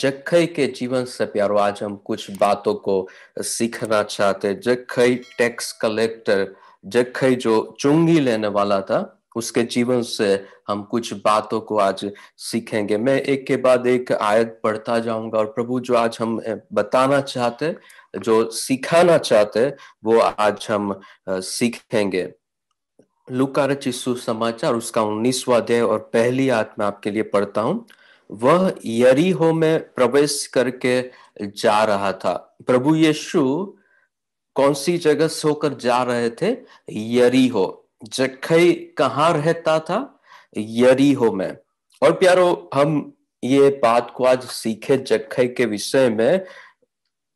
जखई के जीवन से प्यारो आज हम कुछ बातों को सीखना चाहते जखई टैक्स कलेक्टर जखई जो चुंगी लेने वाला था उसके जीवन से हम कुछ बातों को आज सीखेंगे मैं एक के बाद एक आयत पढ़ता जाऊंगा और प्रभु जो आज हम बताना चाहते जो सिखाना चाहते वो आज हम सीखेंगे लुकार चिस्सू समाचार उसका उन्नीसवा अध्याय और पहली आयत मैं आपके लिए पढ़ता हूँ वह यरीहो में प्रवेश करके जा रहा था प्रभु यीशु कौन सी जगह से होकर जा रहे थे यरीहो जखई कहाँ रहता था यरीहो में और प्यारो हम ये बात को आज सीखे जखई के विषय में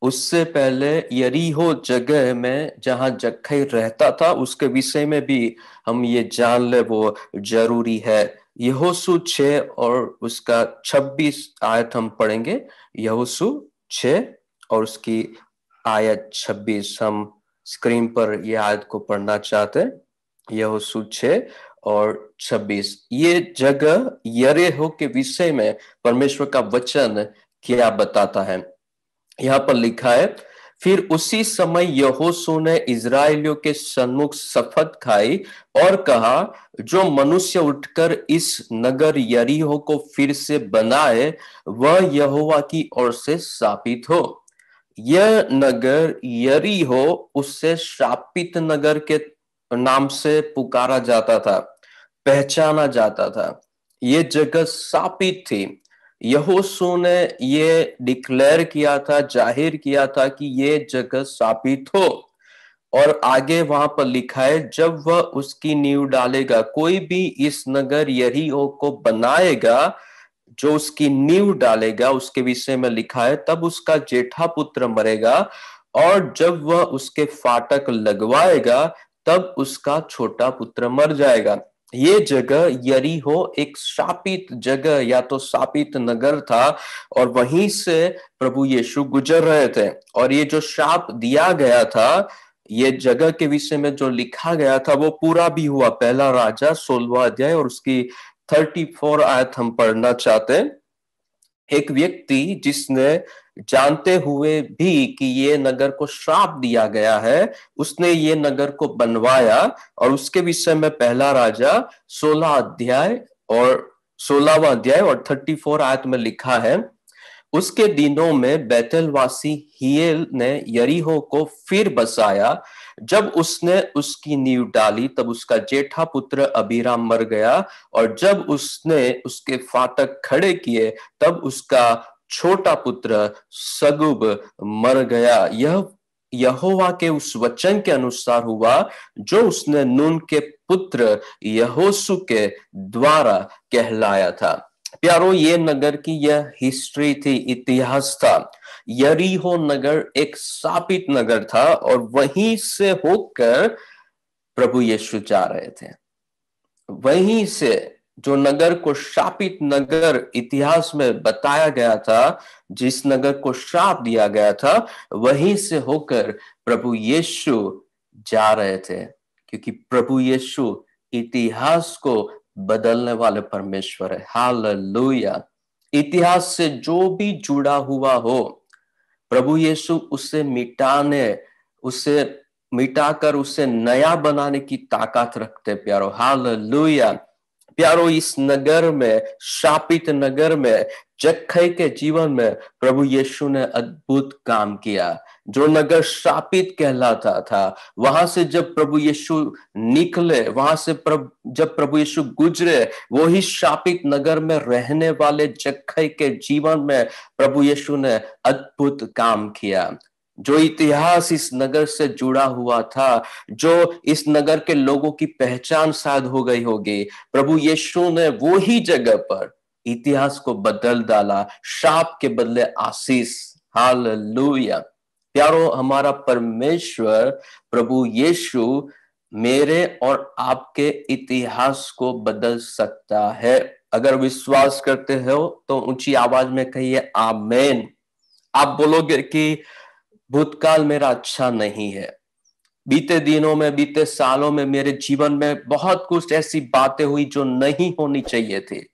उससे पहले यरीहो जगह में जहां जखई रहता था उसके विषय में भी हम ये जान ले वो जरूरी है यहोसु छ और उसका छब्बीस आयत हम पढ़ेंगे यहोसु छ और उसकी आयत छब्बीस हम स्क्रीन पर यह आयत को पढ़ना चाहते हैं यहोसु छ और छब्बीस ये जगह यरे हो के विषय में परमेश्वर का वचन क्या बताता है यहाँ पर लिखा है फिर उसी समय यहोसू ने इसराइलियों के सन्मुख शपथ खाई और कहा जो मनुष्य उठकर इस नगर यरीहो को फिर से बनाए वह यहोवा की ओर से शापित हो यह नगर यरीहो उससे शापित नगर के नाम से पुकारा जाता था पहचाना जाता था ये जगह शापित थी यहोसू ने ये डिक्लेयर किया था जाहिर किया था कि ये जगह स्थापित हो और आगे वहां पर लिखा है जब वह उसकी नींव डालेगा कोई भी इस नगर यही को बनाएगा जो उसकी नींव डालेगा उसके विषय में लिखा है तब उसका जेठा पुत्र मरेगा और जब वह उसके फाटक लगवाएगा तब उसका छोटा पुत्र मर जाएगा ये जगह यरीहो एक शापित जगह या तो शापित नगर था और वहीं से प्रभु यीशु गुजर रहे थे और ये जो शाप दिया गया था ये जगह के विषय में जो लिखा गया था वो पूरा भी हुआ पहला राजा सोलवा अध्याय और उसकी थर्टी फोर आयत हम पढ़ना चाहते हैं एक व्यक्ति जिसने जानते हुए भी कि ये नगर को श्राप दिया गया है उसने ये नगर को बनवाया और उसके विषय में पहला राजा सोलह अध्याय और सोलहवा अध्याय और थर्टी फोर आयत में लिखा है उसके दिनों में बैतलवासी हियल ने यरीहो को फिर बसाया जब उसने उसकी नींव डाली तब उसका जेठा पुत्र अबीराम मर गया और जब उसने उसके फाटक खड़े किए तब उसका छोटा पुत्र सगुब मर गया यह यहोवा के उस वचन के अनुसार हुआ जो उसने नून के पुत्र यहोसु के द्वारा कहलाया था प्यारो ये नगर की यह हिस्ट्री थी इतिहास था यरीहो नगर एक सापित नगर था और वहीं से होकर प्रभु यीशु जा रहे थे वहीं से जो नगर को शापित नगर इतिहास में बताया गया था जिस नगर को शाप दिया गया था वहीं से होकर प्रभु यीशु जा रहे थे क्योंकि प्रभु यीशु इतिहास को बदलने वाले परमेश्वर है लोया इतिहास से जो भी जुड़ा हुआ हो प्रभु यीशु उसे मिटाने उसे मिटाकर उसे नया बनाने की ताकत रखते प्यारो हाल लोया प्यारो इस नगर में शापित नगर में जखई के जीवन में प्रभु यीशु ने अद्भुत काम किया जो नगर शापित कहलाता था वहां से जब प्रभु यीशु निकले वहां से प्रभ, जब प्रभु यीशु गुजरे वही शापित नगर में रहने वाले जखई के जीवन में प्रभु यीशु ने अद्भुत काम किया जो इतिहास इस नगर से जुड़ा हुआ था जो इस नगर के लोगों की पहचान शायद हो गई होगी प्रभु यीशु ने वो ही जगह पर इतिहास को बदल डाला शाप के बदले आशीष हाल प्यारो हमारा परमेश्वर प्रभु यीशु मेरे और आपके इतिहास को बदल सकता है अगर विश्वास करते हो तो ऊंची आवाज में कहिए आमेन आप बोलोगे कि भूतकाल मेरा अच्छा नहीं है बीते दिनों में बीते सालों में मेरे जीवन में बहुत कुछ ऐसी बातें हुई जो नहीं होनी चाहिए थी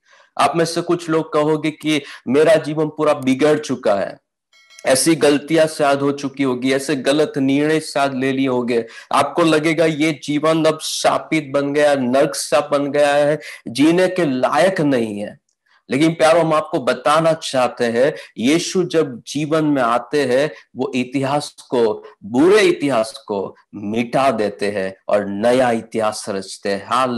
आप में से कुछ लोग कहोगे कि मेरा जीवन पूरा बिगड़ चुका है ऐसी गलतियां शायद हो चुकी होगी ऐसे गलत निर्णय शायद ले लिए होंगे आपको लगेगा ये जीवन अब शापित बन गया नर्क सा बन गया है जीने के लायक नहीं है लेकिन प्यारो हम आपको बताना चाहते हैं यीशु जब जीवन में आते हैं वो इतिहास को बुरे इतिहास को मिटा देते हैं और नया इतिहास रचते हैं हाल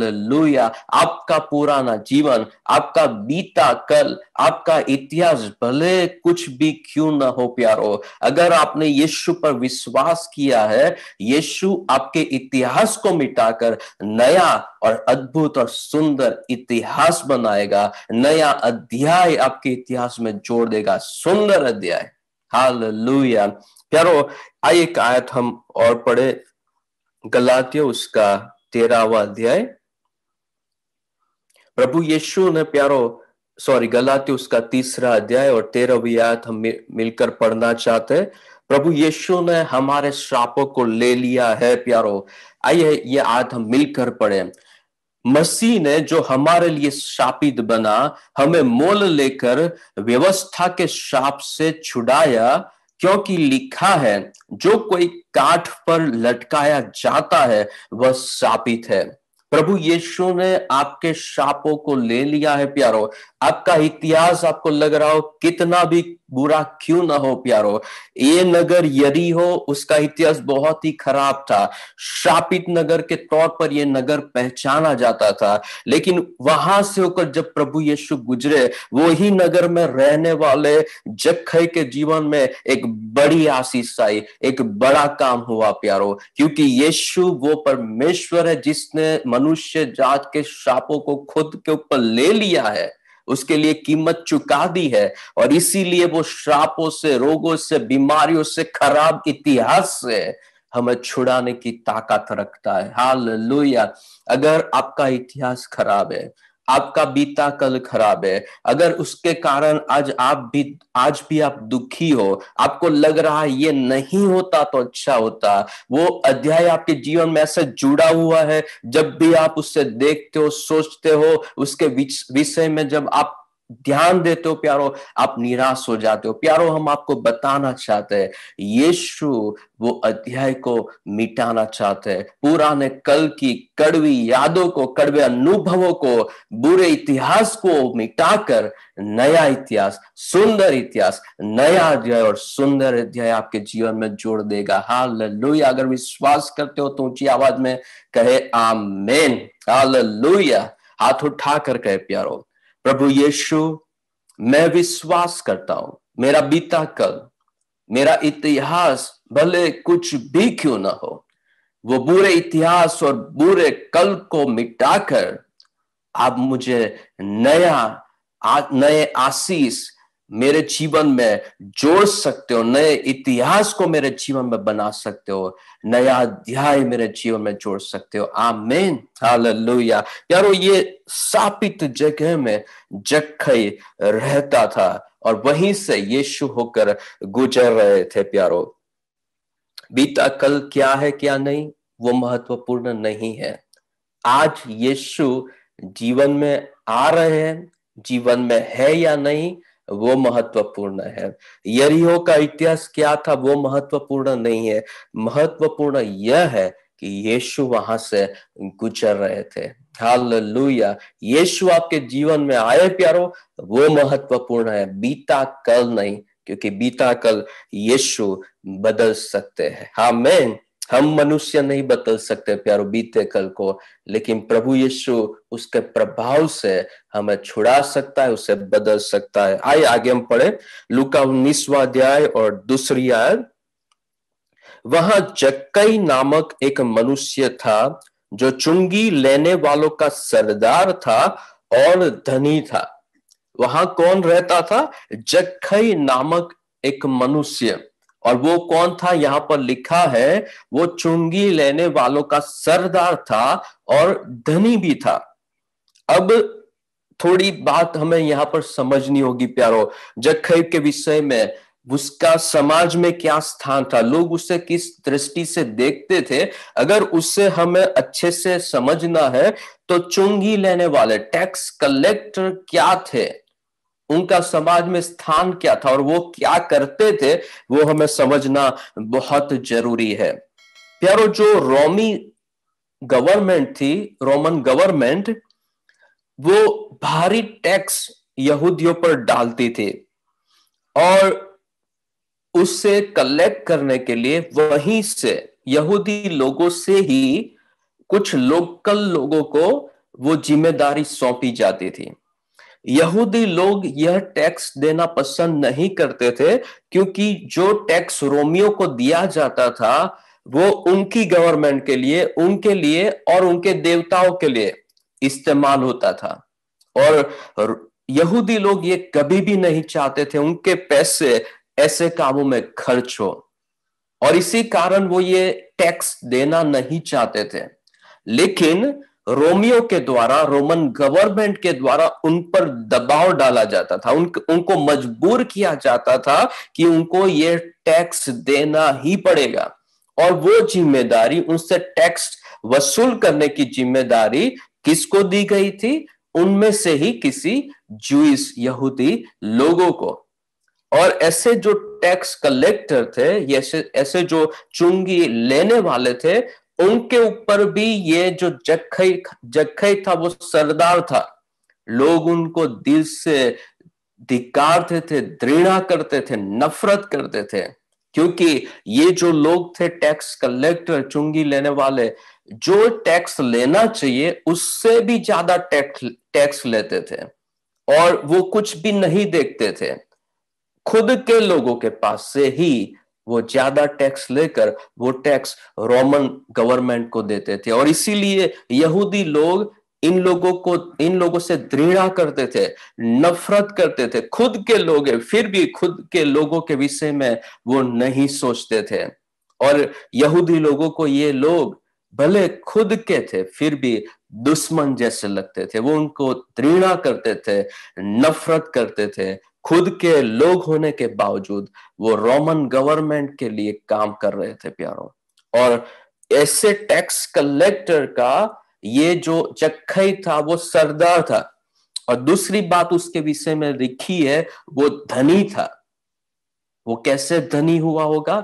आपका पुराना जीवन आपका बीता कल आपका इतिहास भले कुछ भी क्यों ना हो प्यारो अगर आपने यीशु पर विश्वास किया है यीशु आपके इतिहास को मिटाकर नया और अद्भुत और सुंदर इतिहास बनाएगा नया अध्याय आपके इतिहास में जोड़ देगा सुंदर अध्याय हाल लुया प्यारो आइए एक आयत हम और पढ़े गलातियो उसका तेरहवा अध्याय प्रभु यीशु ने प्यारो सॉरी गलाती उसका तीसरा अध्याय और तेरहवीं आयत हम मिलकर पढ़ना चाहते हैं प्रभु यीशु ने हमारे श्रापों को ले लिया है प्यारो आइए ये आयत हम मिलकर पढ़े मसीह ने जो हमारे लिए शापित बना हमें मोल लेकर व्यवस्था के शाप से छुड़ाया क्योंकि लिखा है जो कोई काठ पर लटकाया जाता है वह शापित है प्रभु यीशु ने आपके शापों को ले लिया है प्यारो आपका इतिहास आपको लग रहा हो कितना भी बुरा क्यों ना हो प्यारो ये नगर यदि हो उसका इतिहास बहुत ही खराब था शापित नगर के तौर पर यह नगर पहचाना जाता था लेकिन वहां से होकर जब प्रभु यीशु गुजरे वो ही नगर में रहने वाले जख के जीवन में एक बड़ी आशीष आई एक बड़ा काम हुआ प्यारो क्योंकि यीशु वो परमेश्वर है जिसने मनुष्य जात के शापों को खुद के ऊपर ले लिया है उसके लिए कीमत चुका दी है और इसीलिए वो श्रापों से रोगों से बीमारियों से खराब इतिहास से हमें छुड़ाने की ताकत रखता है हाल लोहिया अगर आपका इतिहास खराब है आपका बीता कल खराब है अगर उसके कारण आज आप भी आज भी आप दुखी हो आपको लग रहा है ये नहीं होता तो अच्छा होता वो अध्याय आपके जीवन में ऐसे जुड़ा हुआ है जब भी आप उससे देखते हो सोचते हो उसके विषय में जब आप ध्यान देते हो प्यारो आप निराश हो जाते हो प्यारो हम आपको बताना चाहते हैं यीशु वो अध्याय को मिटाना चाहते हैं पुराने कल की कड़वी यादों को कड़वे अनुभवों को बुरे इतिहास को मिटाकर नया इतिहास सुंदर इतिहास नया अध्याय और सुंदर अध्याय आपके जीवन में जोड़ देगा हाल लोहिया अगर विश्वास करते हो तो ऊंची आवाज में कहे आमेन हाल लोहिया हाथ उठा कर कहे प्यारो प्रभु यीशु मैं विश्वास करता हूं मेरा बीता कल मेरा इतिहास भले कुछ भी क्यों ना हो वो बुरे इतिहास और बुरे कल को मिटाकर आप मुझे नया आ, नए आशीष मेरे जीवन में जोड़ सकते हो नए इतिहास को मेरे जीवन में बना सकते हो नया अध्याय मेरे जीवन में जोड़ सकते हो आमेन हालेलुया यारो ये सापित जगह में जखई रहता था और वहीं से यीशु होकर गुजर रहे थे प्यारो बीता कल क्या है क्या नहीं वो महत्वपूर्ण नहीं है आज यीशु जीवन में आ रहे हैं जीवन में है या नहीं वो महत्वपूर्ण है यरीहो का इतिहास क्या था वो महत्वपूर्ण नहीं है महत्वपूर्ण यह है कि यीशु वहां से गुजर रहे थे हालेलुया यीशु आपके जीवन में आए प्यारो वो महत्वपूर्ण है बीता कल नहीं क्योंकि बीता कल यीशु बदल सकते हैं मैं हम मनुष्य नहीं बदल सकते प्यारो बीते कल को लेकिन प्रभु यीशु उसके प्रभाव से हमें छुड़ा सकता है उसे बदल सकता है आइए आगे हम पढ़े लुका उन्नीसवा अध्याय और दूसरी आय वहां जक्कई नामक एक मनुष्य था जो चुंगी लेने वालों का सरदार था और धनी था वहां कौन रहता था जक्खई नामक एक मनुष्य और वो कौन था यहाँ पर लिखा है वो चुंगी लेने वालों का सरदार था और धनी भी था अब थोड़ी बात हमें यहाँ पर समझनी होगी प्यारो जख के विषय में उसका समाज में क्या स्थान था लोग उसे किस दृष्टि से देखते थे अगर उससे हमें अच्छे से समझना है तो चुंगी लेने वाले टैक्स कलेक्टर क्या थे उनका समाज में स्थान क्या था और वो क्या करते थे वो हमें समझना बहुत जरूरी है प्यारो जो रोमी गवर्नमेंट थी रोमन गवर्नमेंट वो भारी टैक्स यहूदियों पर डालती थी और उससे कलेक्ट करने के लिए वहीं से यहूदी लोगों से ही कुछ लोकल लोगों को वो जिम्मेदारी सौंपी जाती थी यहूदी लोग यह टैक्स देना पसंद नहीं करते थे क्योंकि जो टैक्स रोमियो को दिया जाता था वो उनकी गवर्नमेंट के लिए उनके लिए और उनके देवताओं के लिए इस्तेमाल होता था और यहूदी लोग ये कभी भी नहीं चाहते थे उनके पैसे ऐसे कामों में खर्च हो और इसी कारण वो ये टैक्स देना नहीं चाहते थे लेकिन रोमियो के द्वारा रोमन गवर्नमेंट के द्वारा उन पर दबाव डाला जाता था उन, उनको मजबूर किया जाता था कि उनको ये टैक्स देना ही पड़ेगा और वो जिम्मेदारी उनसे टैक्स वसूल करने की जिम्मेदारी किसको दी गई थी उनमें से ही किसी जूस यहूदी लोगों को और ऐसे जो टैक्स कलेक्टर थे ऐसे ऐसे जो चुंगी लेने वाले थे उनके ऊपर भी ये जो जखई जखई था वो सरदार था लोग उनको दिल से धिकारते थे दृढ़ा करते थे नफरत करते थे क्योंकि ये जो लोग थे टैक्स कलेक्टर चुंगी लेने वाले जो टैक्स लेना चाहिए उससे भी ज्यादा टैक्स टैक्स लेते थे और वो कुछ भी नहीं देखते थे खुद के लोगों के पास से ही वो ज्यादा टैक्स लेकर वो टैक्स रोमन गवर्नमेंट को देते थे और इसीलिए यहूदी लोग इन लोगों को इन लोगों से दृढ़ा करते थे नफरत करते थे खुद के लोग फिर भी खुद के लोगों के विषय में वो नहीं सोचते थे और यहूदी लोगों को ये लोग भले खुद के थे फिर भी दुश्मन जैसे लगते थे वो उनको दृढ़ा करते थे नफरत करते थे खुद के लोग होने के बावजूद वो रोमन गवर्नमेंट के लिए काम कर रहे थे प्यारों और ऐसे टैक्स कलेक्टर का ये जो चखई था वो सरदार था और दूसरी बात उसके विषय में लिखी है वो धनी था वो कैसे धनी हुआ होगा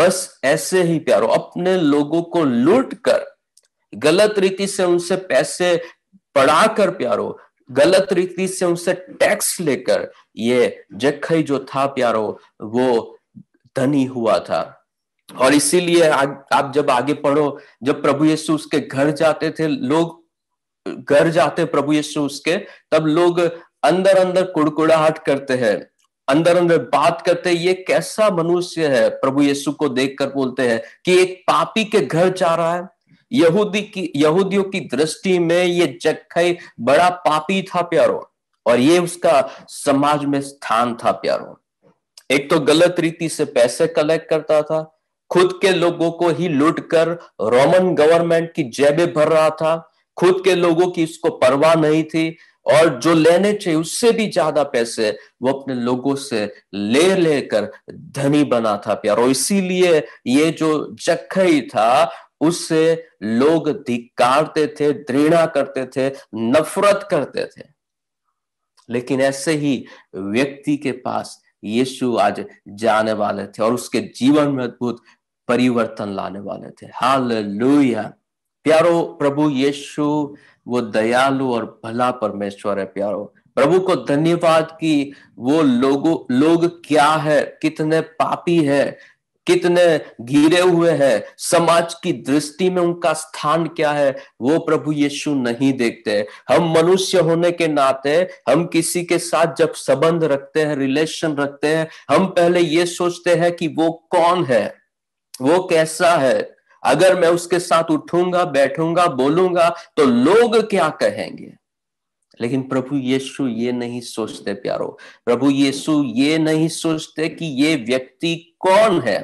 बस ऐसे ही प्यारो अपने लोगों को लूट कर गलत रीति से उनसे पैसे पड़ा कर प्यारो गलत रीति से उनसे टैक्स लेकर ये जखई जो था प्यारो वो धनी हुआ था और इसीलिए आप जब आगे पढ़ो जब प्रभु यीशु उसके घर जाते थे लोग घर जाते प्रभु यीशु उसके तब लोग अंदर अंदर कुड़कुड़ाहट करते हैं अंदर अंदर बात करते ये कैसा मनुष्य है प्रभु यीशु को देखकर बोलते हैं कि एक पापी के घर जा रहा है यहूदी की यहूदियों की दृष्टि में ये जक्खई बड़ा पापी था प्यारो और ये उसका समाज में स्थान था प्यारो एक तो गलत रीति से पैसे कलेक्ट करता था खुद के लोगों को ही लूट कर रोमन गवर्नमेंट की जेबें भर रहा था खुद के लोगों की इसको परवाह नहीं थी और जो लेने चाहिए उससे भी ज्यादा पैसे वो अपने लोगों से ले लेकर धनी बना था प्यारो इसीलिए ये जो जखई था उससे लोग धिकारते थे घृणा करते थे नफरत करते थे लेकिन ऐसे ही व्यक्ति के पास यीशु आज जाने वाले थे और उसके जीवन में अद्भुत परिवर्तन लाने वाले थे हाल प्यारो प्रभु यीशु वो दयालु और भला परमेश्वर है प्यारो प्रभु को धन्यवाद कि वो लोगों लोग क्या है कितने पापी है कितने घिरे हुए हैं समाज की दृष्टि में उनका स्थान क्या है वो प्रभु यीशु नहीं देखते हम मनुष्य होने के नाते हम किसी के साथ जब संबंध रखते हैं रिलेशन रखते हैं हम पहले ये सोचते हैं कि वो कौन है वो कैसा है अगर मैं उसके साथ उठूंगा बैठूंगा बोलूंगा तो लोग क्या कहेंगे लेकिन प्रभु यीशु ये नहीं सोचते प्यारो प्रभु यीशु ये नहीं सोचते कि ये व्यक्ति कौन है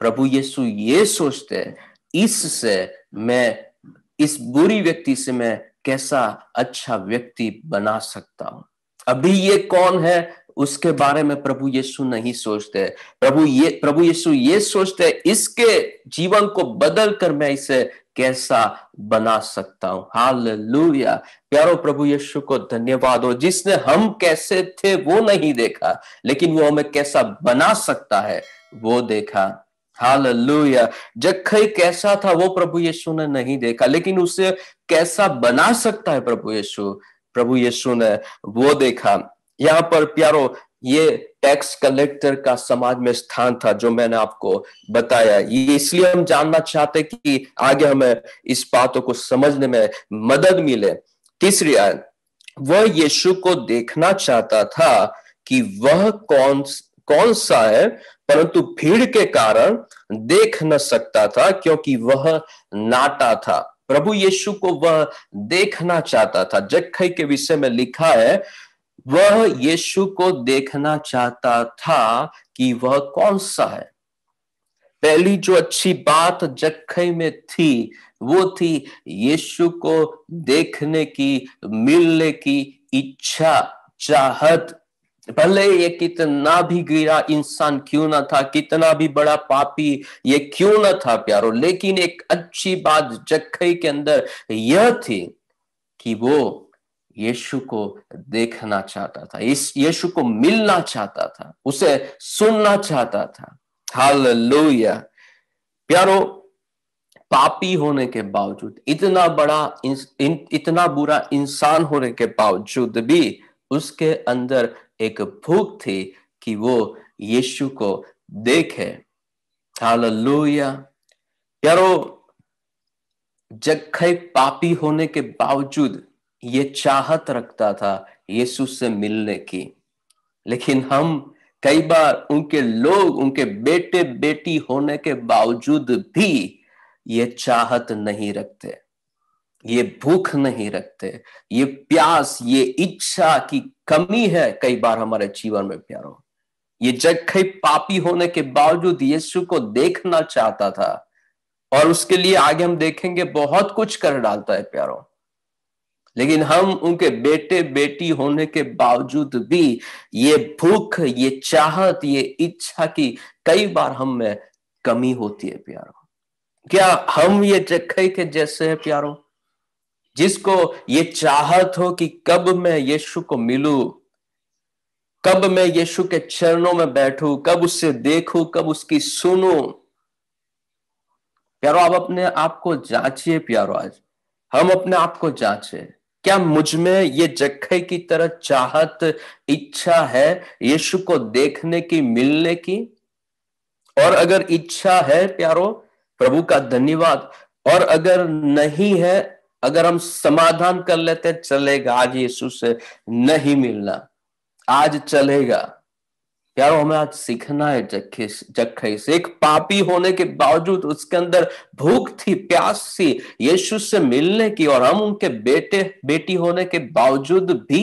प्रभु यीशु ये सोचते हैं इससे मैं इस बुरी व्यक्ति से मैं कैसा अच्छा व्यक्ति बना सकता हूं अभी ये कौन है उसके बारे में प्रभु यीशु नहीं सोचते प्रभु ये प्रभु यीशु ये सोचते इसके जीवन को बदल कर मैं इसे कैसा बना सकता हूं हाल लूया प्यारो प्रभु यीशु को धन्यवाद हो जिसने हम कैसे थे वो नहीं देखा लेकिन वो हमें कैसा बना सकता है वो देखा हालेलुया जखई कैसा था वो प्रभु यीशु ने नहीं देखा लेकिन उसे कैसा बना सकता है प्रभु यीशु प्रभु यीशु ने वो देखा यहाँ पर प्यारो ये टैक्स कलेक्टर का समाज में स्थान था जो मैंने आपको बताया ये इसलिए हम जानना चाहते कि आगे हमें इस बातों को समझने में मदद मिले तीसरी आय वह यीशु को देखना चाहता था कि वह कौन कौन सा है परंतु भीड़ के कारण देख न सकता था क्योंकि वह नाटा था प्रभु यीशु को वह देखना चाहता था जक्खई के विषय में लिखा है वह यीशु को देखना चाहता था कि वह कौन सा है पहली जो अच्छी बात जक्खई में थी वो थी यीशु को देखने की मिलने की इच्छा चाहत भले ये कितना भी गिरा इंसान क्यों ना था कितना भी बड़ा पापी ये क्यों ना था प्यारो लेकिन एक अच्छी बात जख के अंदर यह थी कि वो यीशु को देखना चाहता था इस यीशु को मिलना चाहता था उसे सुनना चाहता था हाल प्यारो पापी होने के बावजूद इतना बड़ा इतना बुरा इंसान होने के बावजूद भी उसके अंदर एक भूख थी कि वो यीशु को देखे हालेलुया प्यारो जगह पापी होने के बावजूद ये चाहत रखता था यीशु से मिलने की लेकिन हम कई बार उनके लोग उनके बेटे बेटी होने के बावजूद भी ये चाहत नहीं रखते ये भूख नहीं रखते ये प्यास ये इच्छा की कमी है कई बार हमारे जीवन में प्यारो ये जग कई पापी होने के बावजूद यीशु को देखना चाहता था और उसके लिए आगे हम देखेंगे बहुत कुछ कर डालता है प्यारो लेकिन हम उनके बेटे बेटी होने के बावजूद भी ये भूख ये चाहत ये इच्छा की कई बार हम में कमी होती है प्यारो क्या हम ये जखे के जैसे है प्यारों जिसको ये चाहत हो कि कब मैं यीशु को मिलूं कब मैं यीशु के चरणों में बैठूं कब उससे देखूं कब उसकी सुनूं प्यारो आप अपने आप को जांचिए प्यारो आज हम अपने आप को जांचे क्या मुझ में ये जखे की तरह चाहत इच्छा है यीशु को देखने की मिलने की और अगर इच्छा है प्यारो प्रभु का धन्यवाद और अगर नहीं है अगर हम समाधान कर लेते चलेगा आज यीशु से नहीं मिलना आज चलेगा यारो हमें आज सीखना है जखे से एक पापी होने के बावजूद उसके अंदर भूख थी प्यास थी यीशु से मिलने की और हम उनके बेटे बेटी होने के बावजूद भी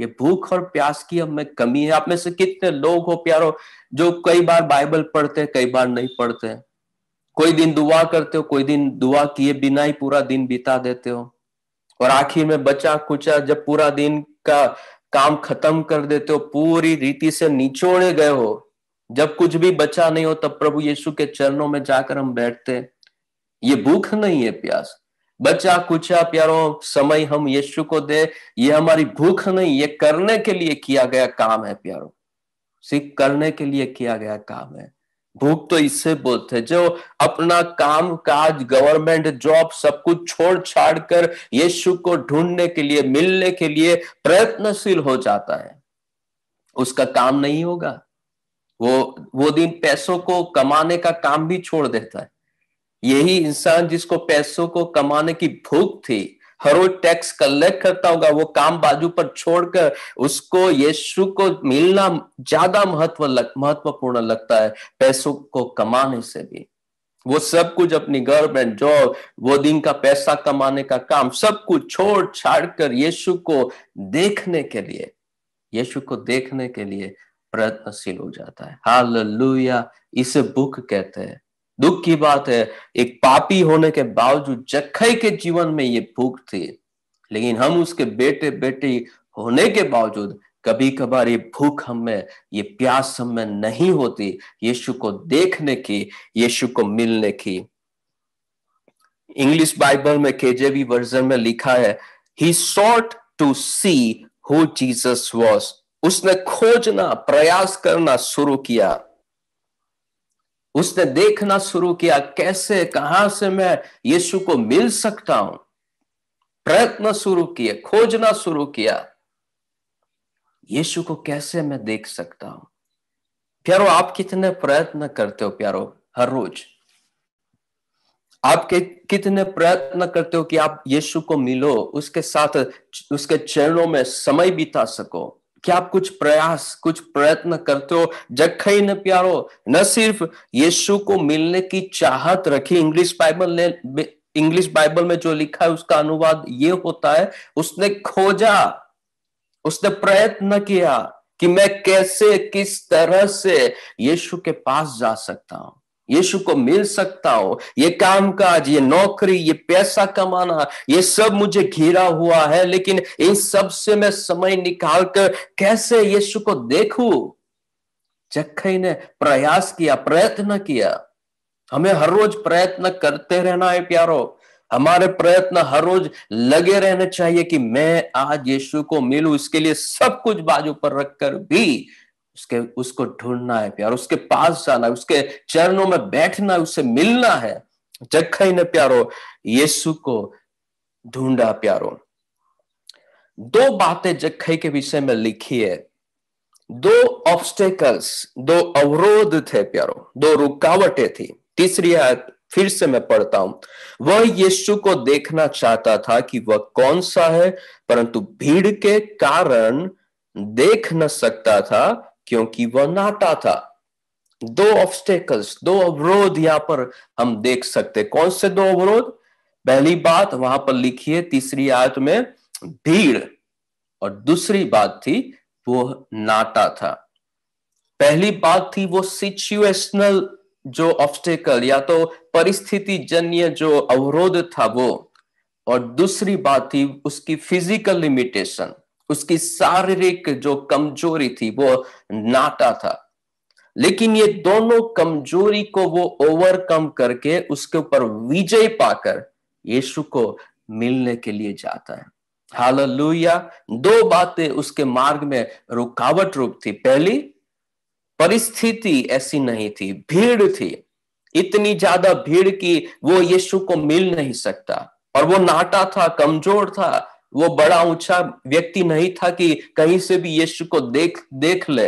ये भूख और प्यास की हमें कमी है आप में से कितने लोग हो प्यारो जो कई बार बाइबल पढ़ते हैं कई बार नहीं पढ़ते हैं कोई दिन दुआ करते हो कोई दिन दुआ किए बिना ही पूरा दिन बिता देते हो और आखिर में बचा कुचा जब पूरा दिन का काम खत्म कर देते हो पूरी रीति से निचोड़े गए हो जब कुछ भी बचा नहीं हो तब प्रभु यीशु के चरणों में जाकर हम बैठते ये भूख नहीं है प्यास बचा कुचा प्यारो समय हम यीशु को दे ये हमारी भूख नहीं ये करने के लिए किया गया काम है प्यारो सिर्फ करने के लिए किया गया काम है भूख तो इससे बहुत है जो अपना काम काज गवर्नमेंट जॉब सब कुछ छोड़ छाड़ कर यीशु को ढूंढने के लिए मिलने के लिए प्रयत्नशील हो जाता है उसका काम नहीं होगा वो वो दिन पैसों को कमाने का काम भी छोड़ देता है यही इंसान जिसको पैसों को कमाने की भूख थी हर रोज टैक्स कलेक्ट करता होगा वो काम बाजू पर छोड़कर उसको यीशु को मिलना ज्यादा महत्व लग, महत्वपूर्ण लगता है पैसों को कमाने से भी वो सब कुछ अपनी गवर्नमेंट जॉब वो दिन का पैसा कमाने का काम सब कुछ छोड़ छाड़ कर यीशु को देखने के लिए यीशु को देखने के लिए प्रयत्नशील हो जाता है हाल इसे बुक कहते हैं दुख की बात है एक पापी होने के बावजूद जखई के जीवन में ये भूख थी लेकिन हम उसके बेटे बेटी होने के बावजूद कभी कभार ये भूख हमें ये प्यास हमें नहीं होती यीशु को देखने की यीशु को मिलने की इंग्लिश बाइबल में केजेवी वर्जन में लिखा है he sought to see who Jesus was उसने खोजना प्रयास करना शुरू किया उसने देखना शुरू किया कैसे कहां से मैं यीशु को मिल सकता हूं प्रयत्न शुरू किए खोजना शुरू किया यीशु को कैसे मैं देख सकता हूं प्यारो आप कितने प्रयत्न करते हो प्यारो हर रोज आप के कितने प्रयत्न करते हो कि आप यीशु को मिलो उसके साथ उसके चरणों में समय बिता सको क्या आप कुछ प्रयास कुछ प्रयत्न करते हो जखा ही न प्यारो न सिर्फ यीशु को मिलने की चाहत रखी इंग्लिश बाइबल ने इंग्लिश बाइबल में जो लिखा है उसका अनुवाद ये होता है उसने खोजा उसने प्रयत्न किया कि मैं कैसे किस तरह से यीशु के पास जा सकता हूं यीशु को मिल सकता हो ये काम काज ये नौकरी ये पैसा कमाना ये सब मुझे घिरा हुआ है लेकिन इन सब से मैं समय निकाल कर कैसे यीशु को देखू चखई ने प्रयास किया प्रयत्न किया हमें हर रोज प्रयत्न करते रहना है प्यारो हमारे प्रयत्न हर रोज लगे रहने चाहिए कि मैं आज यीशु को मिलूं इसके लिए सब कुछ बाजू पर रखकर भी उसके उसको ढूंढना है प्यारो उसके पास जाना है उसके चरणों में बैठना है उससे मिलना है जखई ने प्यारो यीशु को ढूंढा प्यारो दो बातें जखई के विषय में लिखी है दो ऑब्स्टेकल्स दो अवरोध थे प्यारो दो रुकावटें थी तीसरी आयत फिर से मैं पढ़ता हूं वह यीशु को देखना चाहता था कि वह कौन सा है परंतु भीड़ के कारण देख न सकता था क्योंकि वह नाटा था दो ऑब्स्टेकल्स दो अवरोध यहां पर हम देख सकते कौन से दो अवरोध पहली बात वहां पर लिखी है तीसरी आयत में भीड़ और दूसरी बात थी वो नाटा था पहली बात थी वो सिचुएशनल जो ऑब्स्टेकल या तो परिस्थिति जन्य जो अवरोध था वो और दूसरी बात थी उसकी फिजिकल लिमिटेशन उसकी शारीरिक जो कमजोरी थी वो नाटा था लेकिन ये दोनों कमजोरी को वो ओवरकम करके उसके ऊपर विजय पाकर यीशु को मिलने के लिए जाता है हालेलुया दो बातें उसके मार्ग में रुकावट रूप थी पहली परिस्थिति ऐसी नहीं थी भीड़ थी इतनी ज्यादा भीड़ की वो यीशु को मिल नहीं सकता और वो नाटा था कमजोर था वो बड़ा ऊंचा व्यक्ति नहीं था कि कहीं से भी यीशु को देख देख ले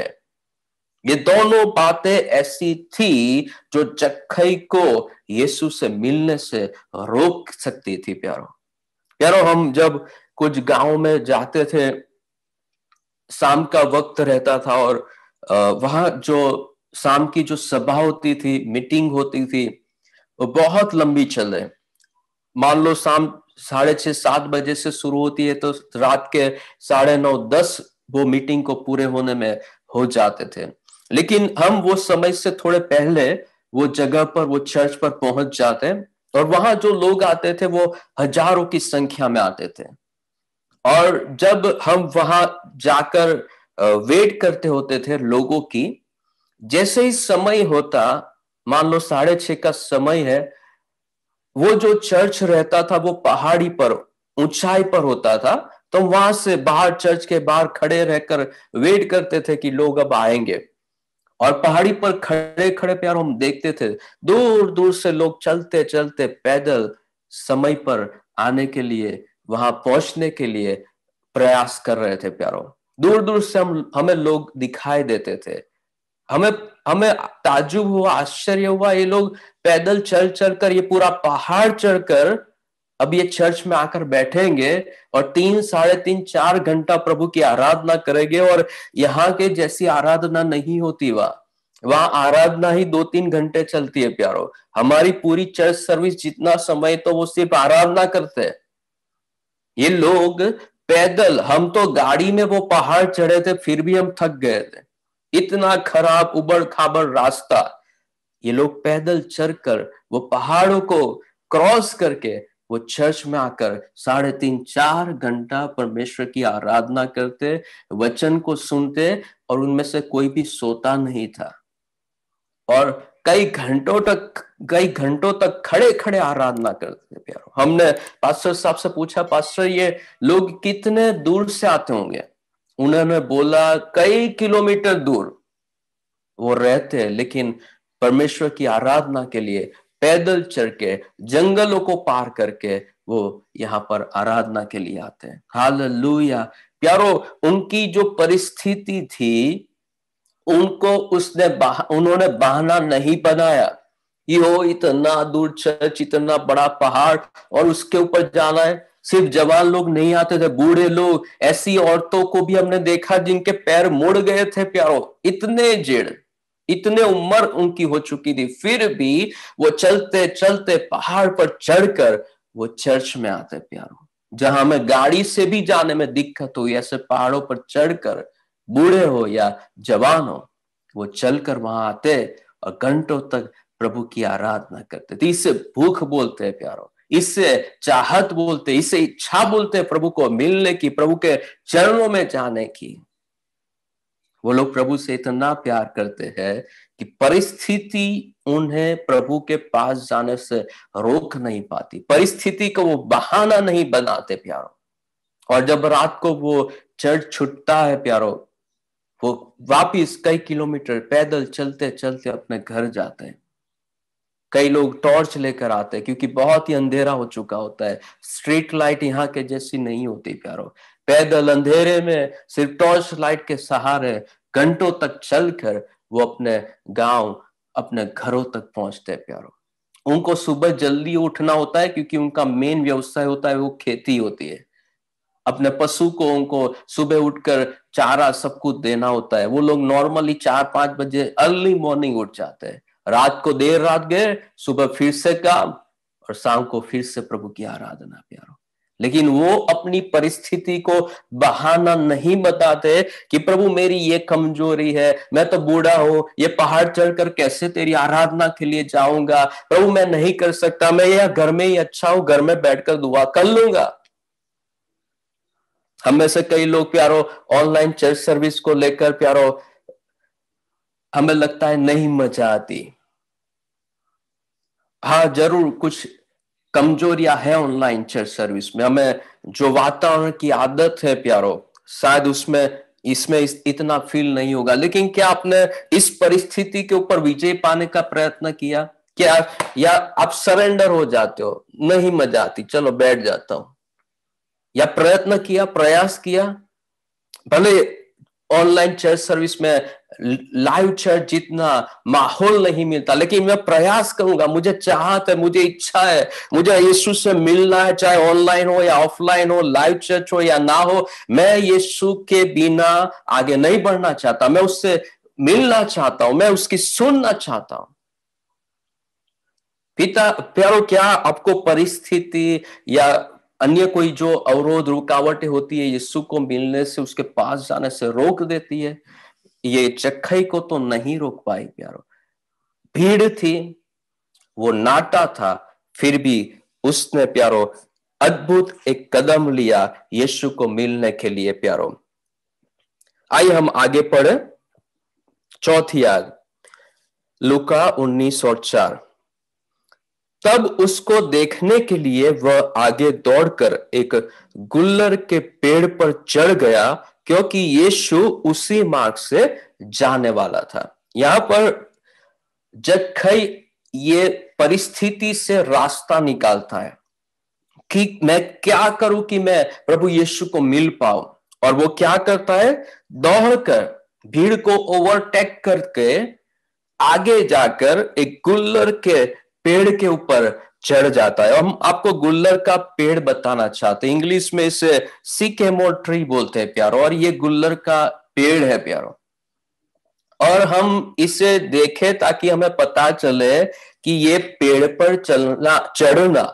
ये दोनों बातें ऐसी थी जो चखई को यीशु से मिलने से रोक सकती थी प्यारो प्यारो हम जब कुछ गांव में जाते थे शाम का वक्त रहता था और वहां जो शाम की जो सभा होती थी मीटिंग होती थी वो बहुत लंबी चले मान लो शाम साढ़े छः सात बजे से शुरू होती है तो रात के साढ़े नौ दस वो मीटिंग को पूरे होने में हो जाते थे लेकिन हम वो समय से थोड़े पहले वो जगह पर वो चर्च पर पहुंच जाते और वहां जो लोग आते थे वो हजारों की संख्या में आते थे और जब हम वहां जाकर वेट करते होते थे लोगों की जैसे ही समय होता मान लो साढ़े छः का समय है वो जो चर्च रहता था वो पहाड़ी पर ऊंचाई पर होता था तो वहां से बाहर चर्च के बाहर खड़े रहकर वेट करते थे कि लोग अब आएंगे और पहाड़ी पर खड़े खड़े प्यार हम देखते थे दूर दूर से लोग चलते चलते पैदल समय पर आने के लिए वहां पहुंचने के लिए प्रयास कर रहे थे प्यारों दूर दूर से हम हमें लोग दिखाई देते थे हमें हमें ताजुब हुआ आश्चर्य हुआ ये लोग पैदल चल चल कर ये पूरा पहाड़ चढ़कर अब ये चर्च में आकर बैठेंगे और तीन साढ़े तीन चार घंटा प्रभु की आराधना करेंगे और यहाँ के जैसी आराधना नहीं होती वह वहां आराधना ही दो तीन घंटे चलती है प्यारो हमारी पूरी चर्च सर्विस जितना समय तो वो सिर्फ आराधना करते हैं ये लोग पैदल हम तो गाड़ी में वो पहाड़ चढ़े थे फिर भी हम थक गए थे इतना खराब उबड़ खाबड़ रास्ता ये लोग पैदल चढ़कर वो पहाड़ों को क्रॉस करके वो चर्च में आकर साढ़े तीन चार घंटा परमेश्वर की आराधना करते वचन को सुनते और उनमें से कोई भी सोता नहीं था और कई घंटों तक कई घंटों तक खड़े खड़े आराधना करते प्यारो हमने पास्टर साहब से पूछा पास्टर ये लोग कितने दूर से आते होंगे उन्होंने बोला कई किलोमीटर दूर वो रहते लेकिन परमेश्वर की आराधना के लिए पैदल चढ़ के जंगलों को पार करके वो यहाँ पर आराधना के लिए आते हैं या प्यारो उनकी जो परिस्थिति थी उनको उसने बाह, उन्होंने बहाना नहीं बनाया यो इतना दूर चर्च इतना बड़ा पहाड़ और उसके ऊपर जाना है सिर्फ जवान लोग नहीं आते थे बूढ़े लोग ऐसी औरतों को भी हमने देखा जिनके पैर मुड़ गए थे प्यारो इतने जेड़ इतने उम्र उनकी हो चुकी थी फिर भी वो चलते चलते पहाड़ पर चढ़कर वो चर्च में आते प्यारो जहां हमें गाड़ी से भी जाने में दिक्कत हुई ऐसे पहाड़ों पर चढ़कर बूढ़े हो या जवान हो वो चलकर वहां आते और घंटों तक प्रभु की आराधना करते थे इससे भूख बोलते हैं प्यारो इस चाहत बोलते इससे इच्छा बोलते प्रभु को मिलने की प्रभु के चरणों में जाने की वो लोग प्रभु से इतना प्यार करते हैं कि परिस्थिति उन्हें प्रभु के पास जाने से रोक नहीं पाती परिस्थिति को वो बहाना नहीं बनाते प्यारो और जब रात को वो चर्च छुटता है प्यारो वो वापिस कई किलोमीटर पैदल चलते चलते अपने घर जाते हैं कई लोग टॉर्च लेकर आते हैं क्योंकि बहुत ही अंधेरा हो चुका होता है स्ट्रीट लाइट यहाँ के जैसी नहीं होती प्यारो पैदल अंधेरे में सिर्फ टॉर्च लाइट के सहारे घंटों तक चलकर वो अपने गांव अपने घरों तक पहुंचते हैं प्यारो उनको सुबह जल्दी उठना होता है क्योंकि उनका मेन व्यवसाय होता है वो खेती होती है अपने पशु को उनको सुबह उठकर चारा सब कुछ देना होता है वो लोग नॉर्मली चार पांच बजे अर्ली मॉर्निंग उठ जाते हैं रात को देर रात गए सुबह फिर से काम और शाम को फिर से प्रभु की आराधना प्यारो लेकिन वो अपनी परिस्थिति को बहाना नहीं बताते कि प्रभु मेरी ये कमजोरी है मैं तो बूढ़ा हूं ये पहाड़ चढ़कर कैसे तेरी आराधना के लिए जाऊंगा प्रभु मैं नहीं कर सकता मैं यह घर में ही अच्छा हूं घर में बैठकर दुआ कर लूंगा हम में से कई लोग प्यारो ऑनलाइन चर्च सर्विस को लेकर प्यारो हमें लगता है नहीं मजा आती हाँ जरूर कुछ कमजोरियां है ऑनलाइन चर्च सर्विस में हमें जो वातावरण की आदत है प्यारो शायद उसमें इसमें इस इतना फील नहीं होगा लेकिन क्या आपने इस परिस्थिति के ऊपर विजय पाने का प्रयत्न किया क्या या आप सरेंडर हो जाते हो नहीं मजा आती चलो बैठ जाता हूं या प्रयत्न किया प्रयास किया भले ऑनलाइन चर्च सर्विस में लाइव चर्च जितना माहौल नहीं मिलता लेकिन मैं प्रयास करूंगा मुझे चाहत है मुझे इच्छा है मुझे यीशु से मिलना है चाहे ऑनलाइन हो या ऑफलाइन हो लाइव चर्च हो या ना हो मैं यीशु के बिना आगे नहीं बढ़ना चाहता मैं उससे मिलना चाहता हूं मैं उसकी सुनना चाहता हूं पिता प्यारो क्या आपको परिस्थिति या अन्य कोई जो अवरोध रुकावटें होती है यीशु को मिलने से उसके पास जाने से रोक देती है ये चखई को तो नहीं रोक पाई प्यारो भीड़ थी वो नाटा था फिर भी उसने प्यारो अद्भुत एक कदम लिया यीशु को मिलने के लिए प्यारो आइए हम आगे पढ़े चौथी आग लुका उन्नीस और चार तब उसको देखने के लिए वह आगे दौड़कर एक गुल्लर के पेड़ पर चढ़ गया क्योंकि यीशु उसी मार्ग से जाने वाला था यहां पर कई ये परिस्थिति से रास्ता निकालता है कि मैं क्या करूं कि मैं प्रभु यीशु को मिल पाऊं और वो क्या करता है दौड़कर भीड़ को ओवरटेक करके आगे जाकर एक गुल्लर के पेड़ के ऊपर चढ़ जाता है हम आपको गुल्लर का पेड़ बताना चाहते हैं इंग्लिश में इसे सिकेमोर ट्री बोलते हैं प्यारो और ये गुल्लर का पेड़ है प्यारो और हम इसे देखें ताकि हमें पता चले कि ये पेड़ पर चलना चढ़ना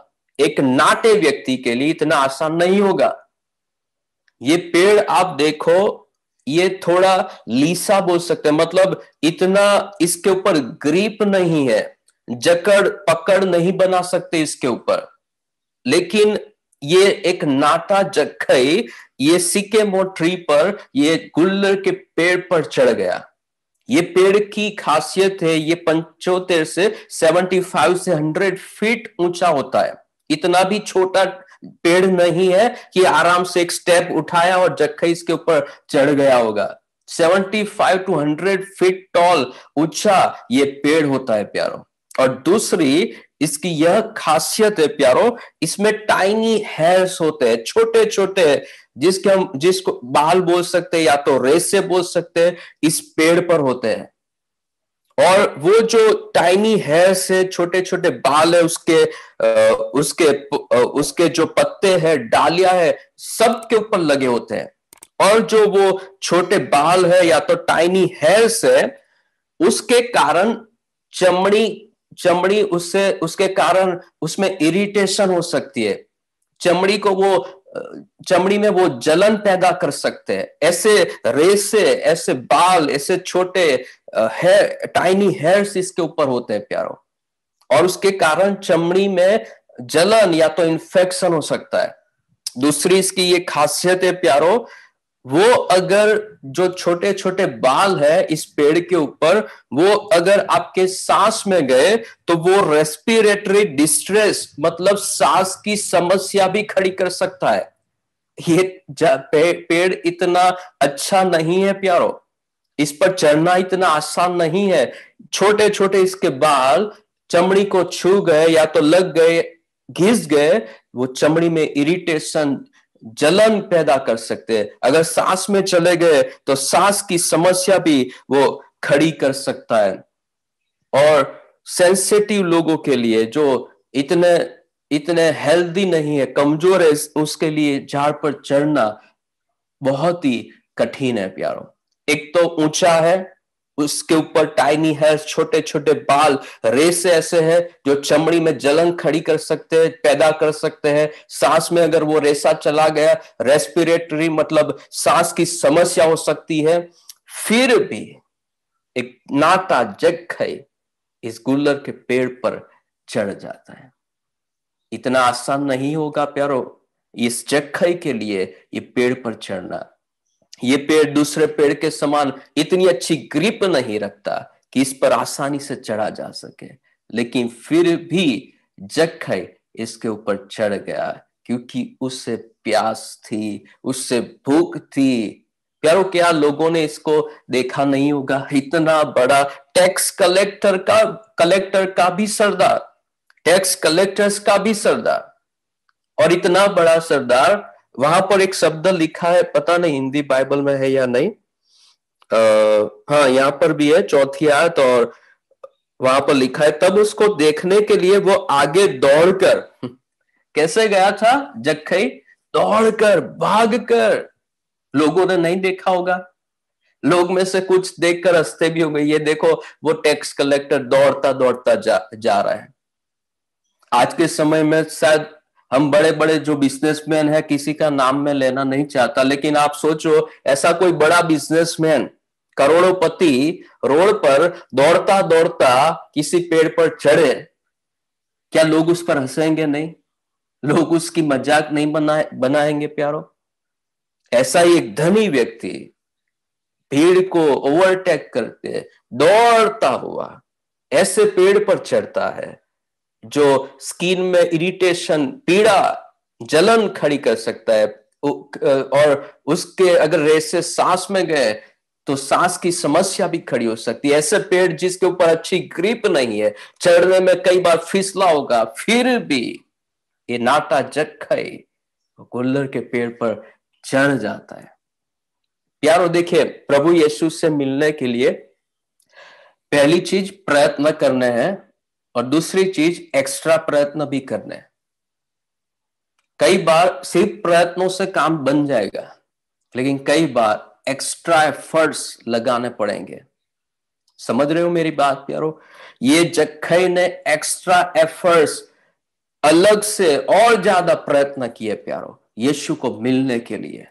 एक नाटे व्यक्ति के लिए इतना आसान नहीं होगा ये पेड़ आप देखो ये थोड़ा लीसा बोल सकते हैं मतलब इतना इसके ऊपर ग्रीप नहीं है जकड़ पकड़ नहीं बना सकते इसके ऊपर लेकिन ये एक नाता जखई ये सिकेमो ट्री पर ये गुल्लर के पेड़ पर चढ़ गया ये पेड़ की खासियत है ये पंचोतेर से 75 से 100 फीट ऊंचा होता है इतना भी छोटा पेड़ नहीं है कि आराम से एक स्टेप उठाया और जखई इसके ऊपर चढ़ गया होगा 75 टू 100 फीट टॉल ऊंचा ये पेड़ होता है प्यारों और दूसरी इसकी यह खासियत है प्यारो इसमें टाइनी हेयर्स होते हैं छोटे छोटे जिसके हम जिसको बाल बोल सकते हैं या तो रेसे बोल सकते हैं इस पेड़ पर होते हैं और वो जो टाइनी हेयर से छोटे छोटे बाल है उसके उसके उसके जो पत्ते हैं डालिया है सब के ऊपर लगे होते हैं और जो वो छोटे बाल है या तो टाइनी हेयर्स है उसके कारण चमड़ी चमड़ी उससे उसके कारण उसमें इरिटेशन हो सकती है चमड़ी को वो चमड़ी में वो जलन पैदा कर सकते हैं ऐसे रेसे ऐसे बाल ऐसे छोटे हेयर टाइनी हेयर्स इसके ऊपर होते हैं प्यारो और उसके कारण चमड़ी में जलन या तो इन्फेक्शन हो सकता है दूसरी इसकी ये खासियत है प्यारो वो अगर जो छोटे छोटे बाल है इस पेड़ के ऊपर वो अगर आपके सांस में गए तो वो रेस्पिरेटरी डिस्ट्रेस मतलब सांस की समस्या भी खड़ी कर सकता है ये पे, पेड़ इतना अच्छा नहीं है प्यारो इस पर चढ़ना इतना आसान नहीं है छोटे छोटे इसके बाल चमड़ी को छू गए या तो लग गए घिस गए वो चमड़ी में इरिटेशन जलन पैदा कर सकते हैं अगर सांस में चले गए तो सांस की समस्या भी वो खड़ी कर सकता है और सेंसिटिव लोगों के लिए जो इतने इतने हेल्दी नहीं है कमजोर है उसके लिए झाड़ पर चढ़ना बहुत ही कठिन है प्यारो एक तो ऊंचा है उसके ऊपर टाइनी है छोटे छोटे बाल रेसे ऐसे हैं जो चमड़ी में जलन खड़ी कर सकते हैं पैदा कर सकते हैं सांस में अगर वो रेसा चला गया रेस्पिरेटरी मतलब सांस की समस्या हो सकती है फिर भी एक नाता जग खई इस गुल्लर के पेड़ पर चढ़ जाता है इतना आसान नहीं होगा प्यारो इस जगखई के लिए ये पेड़ पर चढ़ना ये पेड़ दूसरे पेड़ के समान इतनी अच्छी ग्रिप नहीं रखता कि इस पर आसानी से चढ़ा जा सके लेकिन फिर भी जख इसके ऊपर चढ़ गया क्योंकि उससे प्यास थी उससे भूख थी प्यारो क्या लोगों ने इसको देखा नहीं होगा इतना बड़ा टैक्स कलेक्टर का कलेक्टर का भी सरदार टैक्स कलेक्टर्स का भी सरदार और इतना बड़ा सरदार वहां पर एक शब्द लिखा है पता नहीं हिंदी बाइबल में है या नहीं अः हाँ यहाँ पर भी है चौथी आयत और वहां पर लिखा है तब उसको देखने के लिए वो आगे दौड़कर कैसे गया था जखई दौड़कर भागकर लोगों ने नहीं देखा होगा लोग में से कुछ देखकर हंसते भी होंगे ये देखो वो टैक्स कलेक्टर दौड़ता दौड़ता जा जा रहा है आज के समय में शायद हम बड़े बड़े जो बिजनेसमैन है किसी का नाम में लेना नहीं चाहता लेकिन आप सोचो ऐसा कोई बड़ा बिजनेसमैन करोड़ोपति रोड पर दौड़ता दौड़ता किसी पेड़ पर चढ़े क्या लोग उस पर हंसेंगे नहीं लोग उसकी मजाक नहीं बनाए बनाएंगे प्यारो ऐसा ही एक धनी व्यक्ति भीड़ को ओवरटेक करके दौड़ता हुआ ऐसे पेड़ पर चढ़ता है जो स्किन में इरिटेशन पीड़ा जलन खड़ी कर सकता है और उसके अगर रेसे सांस में गए तो सांस की समस्या भी खड़ी हो सकती है ऐसे पेड़ जिसके ऊपर अच्छी ग्रिप नहीं है चढ़ने में कई बार फिसला होगा फिर भी ये नाटा जख गुल्लर के पेड़ पर चढ़ जाता है प्यारो देखिए प्रभु यीशु से मिलने के लिए पहली चीज प्रयत्न करने हैं और दूसरी चीज एक्स्ट्रा प्रयत्न भी करना है कई बार सिर्फ प्रयत्नों से काम बन जाएगा लेकिन कई बार एक्स्ट्रा एफर्ट्स लगाने पड़ेंगे समझ रहे हो मेरी बात प्यारो ये जखई ने एक्स्ट्रा एफर्ट्स अलग से और ज्यादा प्रयत्न किए प्यारो यीशु को मिलने के लिए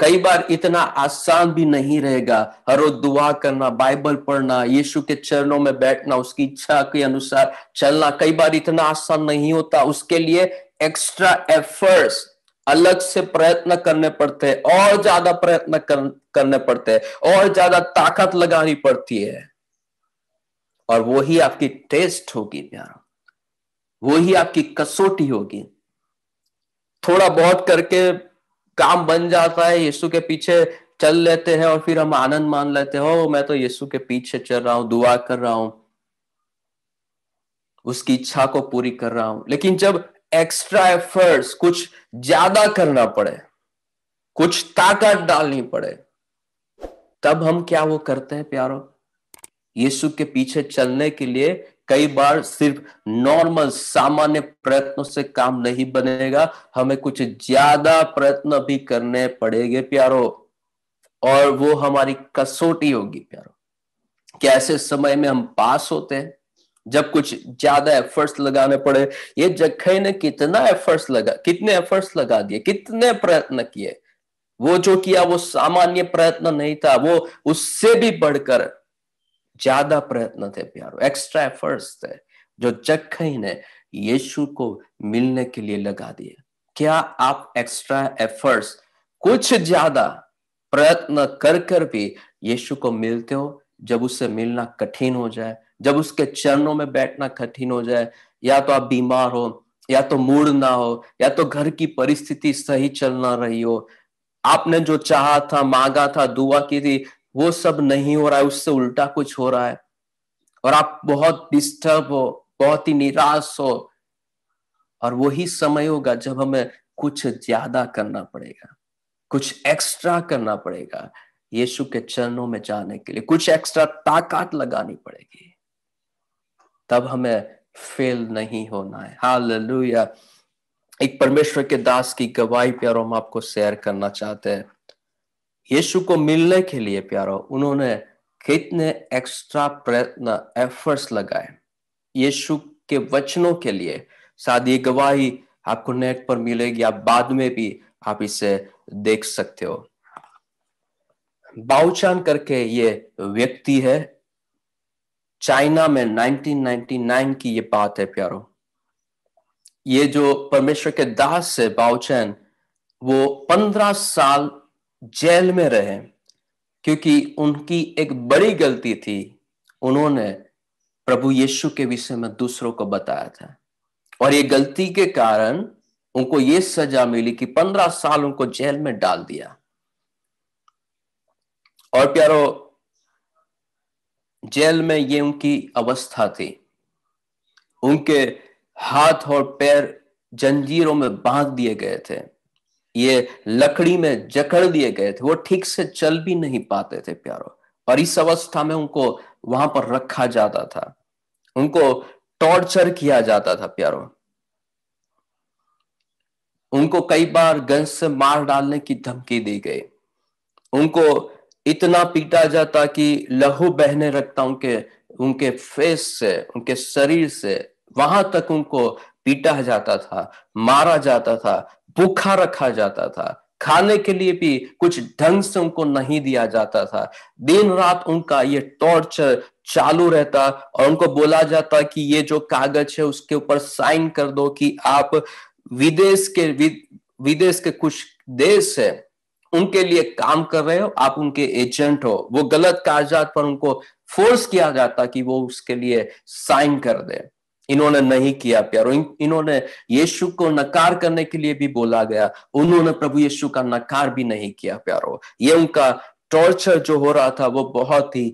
कई बार इतना आसान भी नहीं रहेगा हर रोज दुआ करना बाइबल पढ़ना यीशु के चरणों में बैठना उसकी इच्छा के अनुसार चलना कई बार इतना आसान नहीं होता उसके लिए एक्स्ट्रा एफर्ट्स अलग से प्रयत्न करने पड़ते हैं और ज्यादा प्रयत्न कर, करने पड़ते हैं और ज्यादा ताकत लगानी पड़ती है और वो ही आपकी टेस्ट होगी प्यारा वो ही आपकी कसौटी होगी थोड़ा बहुत करके काम बन जाता है यीशु के पीछे चल लेते हैं और फिर हम आनंद मान लेते हो मैं तो यीशु के पीछे चल रहा हूं दुआ कर रहा हूं उसकी इच्छा को पूरी कर रहा हूं लेकिन जब एक्स्ट्रा एफर्ट्स कुछ ज्यादा करना पड़े कुछ ताकत डालनी पड़े तब हम क्या वो करते हैं प्यारो यीशु के पीछे चलने के लिए कई बार सिर्फ नॉर्मल सामान्य प्रयत्नों से काम नहीं बनेगा हमें कुछ ज्यादा प्रयत्न भी करने पड़ेंगे प्यारो और वो हमारी कसौटी होगी प्यारो कैसे समय में हम पास होते हैं जब कुछ ज्यादा एफर्ट्स लगाने पड़े ये जखई ने कितना एफर्ट्स लगा कितने एफर्ट्स लगा दिए कितने प्रयत्न किए वो जो किया वो सामान्य प्रयत्न नहीं था वो उससे भी बढ़कर ज्यादा प्रयत्न थे प्यारो एक्स्ट्रा एफर्ट्स थे जो चक्खई ने यीशु को मिलने के लिए लगा दिए क्या आप एक्स्ट्रा एफर्ट्स कुछ ज्यादा प्रयत्न कर कर भी यीशु को मिलते हो जब उससे मिलना कठिन हो जाए जब उसके चरणों में बैठना कठिन हो जाए या तो आप बीमार हो या तो मूड ना हो या तो घर की परिस्थिति सही चल ना रही हो आपने जो चाहा था मांगा था दुआ की थी वो सब नहीं हो रहा है उससे उल्टा कुछ हो रहा है और आप बहुत डिस्टर्ब हो बहुत ही निराश हो और वही समय होगा जब हमें कुछ ज्यादा करना पड़ेगा कुछ एक्स्ट्रा करना पड़ेगा यीशु के चरणों में जाने के लिए कुछ एक्स्ट्रा ताकत लगानी पड़ेगी तब हमें फेल नहीं होना है हालेलुया एक परमेश्वर के दास की गवाही पे हम आपको शेयर करना चाहते हैं यीशु को मिलने के लिए प्यारो उन्होंने कितने एक्स्ट्रा प्रयत्न एफर्ट्स लगाए यीशु के वचनों के लिए शायद गवाही आपको नेट पर मिलेगी आप बाद में भी आप इसे देख सकते हो बाउचान करके ये व्यक्ति है चाइना में 1999 की ये बात है प्यारो ये जो परमेश्वर के दास से बाउचैन वो पंद्रह साल जेल में रहे क्योंकि उनकी एक बड़ी गलती थी उन्होंने प्रभु यीशु के विषय में दूसरों को बताया था और ये गलती के कारण उनको ये सजा मिली कि पंद्रह साल उनको जेल में डाल दिया और प्यारो जेल में ये उनकी अवस्था थी उनके हाथ और पैर जंजीरों में बांध दिए गए थे ये लकड़ी में जकड़ दिए गए थे वो ठीक से चल भी नहीं पाते थे प्यारो और इस अवस्था में उनको वहां पर रखा जाता था उनको टॉर्चर किया जाता था प्यारो उनको कई बार गंज से मार डालने की धमकी दी गई उनको इतना पीटा जाता कि लहू बहने रखता उनके उनके फेस से उनके शरीर से वहां तक उनको पीटा जाता था मारा जाता था भूखा रखा जाता था खाने के लिए भी कुछ ढंग से उनको नहीं दिया जाता था दिन रात उनका ये टॉर्चर चालू रहता और उनको बोला जाता कि ये जो कागज है उसके ऊपर साइन कर दो कि आप विदेश के विदेश के कुछ देश है उनके लिए काम कर रहे हो आप उनके एजेंट हो वो गलत कागजात पर उनको फोर्स किया जाता कि वो उसके लिए साइन कर दे इन्होंने नहीं किया प्यारो इन्होंने यीशु को नकार करने के लिए भी बोला गया उन्होंने प्रभु यीशु का नकार भी नहीं किया प्यारो ये उनका टॉर्चर जो हो रहा था वो बहुत ही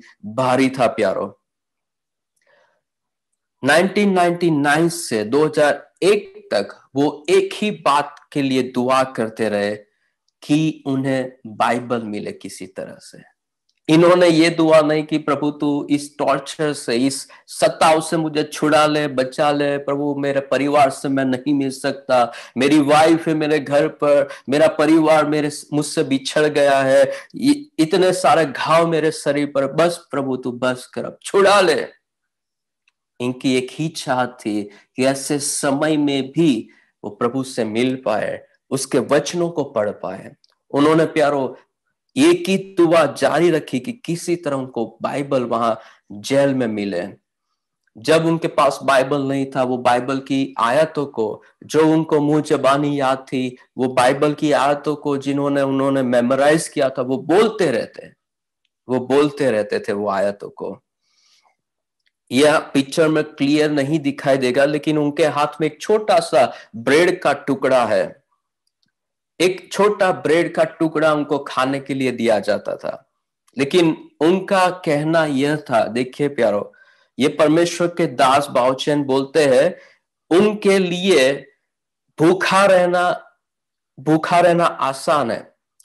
भारी था प्यारो 1999 से 2001 तक वो एक ही बात के लिए दुआ करते रहे कि उन्हें बाइबल मिले किसी तरह से इन्होंने ये दुआ नहीं की प्रभु तू इस टॉर्चर से इस सत्ताओं से मुझे छुड़ा ले बचा ले प्रभु मेरे परिवार से मैं नहीं मिल सकता मेरी वाइफ है मेरे घर पर मेरा परिवार मेरे मुझसे बिछड़ गया है इतने सारे घाव मेरे शरीर पर बस प्रभु तू बस कर अब छुड़ा ले इनकी एक ही चाहत थी कि ऐसे समय में भी वो प्रभु से मिल पाए उसके वचनों को पढ़ पाए उन्होंने प्यारो ये की तुबा जारी रखी कि किसी तरह उनको बाइबल वहां जेल में मिले जब उनके पास बाइबल नहीं था वो बाइबल की आयतों को जो उनको मुंह जबानी याद थी वो बाइबल की आयतों को जिन्होंने उन्होंने मेमोराइज किया था वो बोलते रहते वो बोलते रहते थे वो आयतों को यह पिक्चर में क्लियर नहीं दिखाई देगा लेकिन उनके हाथ में एक छोटा सा ब्रेड का टुकड़ा है एक छोटा ब्रेड का टुकड़ा उनको खाने के लिए दिया जाता था लेकिन उनका कहना यह था देखिए प्यारो ये परमेश्वर के दास बाउचैन बोलते हैं उनके लिए भूखा रहना भूखा रहना आसान है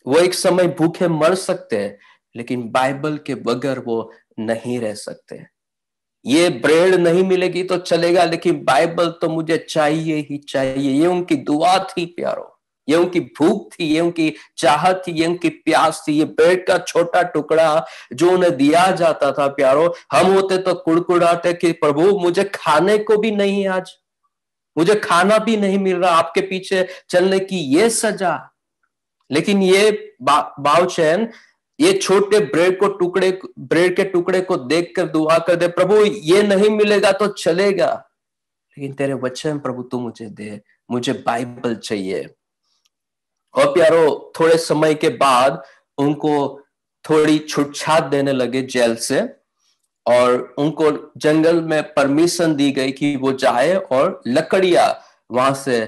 वो एक समय भूखे मर सकते हैं लेकिन बाइबल के बगैर वो नहीं रह सकते ये ब्रेड नहीं मिलेगी तो चलेगा लेकिन बाइबल तो मुझे चाहिए ही चाहिए ये उनकी दुआ थी प्यारो ये उनकी भूख थी ये उनकी चाहत थी ये उनकी प्यास थी ये पेट का छोटा टुकड़ा जो उन्हें दिया जाता था प्यारो हम होते तो कुड़कुड़ाते कि प्रभु मुझे खाने को भी नहीं आज मुझे खाना भी नहीं मिल रहा आपके पीछे चलने की ये सजा लेकिन ये बा, चैन ये छोटे ब्रेड को टुकड़े ब्रेड के टुकड़े को देख कर दुआ कर दे प्रभु ये नहीं मिलेगा तो चलेगा लेकिन तेरे वचन प्रभु तू मुझे दे मुझे बाइबल चाहिए और प्यारो थोड़े समय के बाद उनको थोड़ी छुटछाट देने लगे जेल से और उनको जंगल में परमिशन दी गई कि वो जाए और लकड़िया वहां से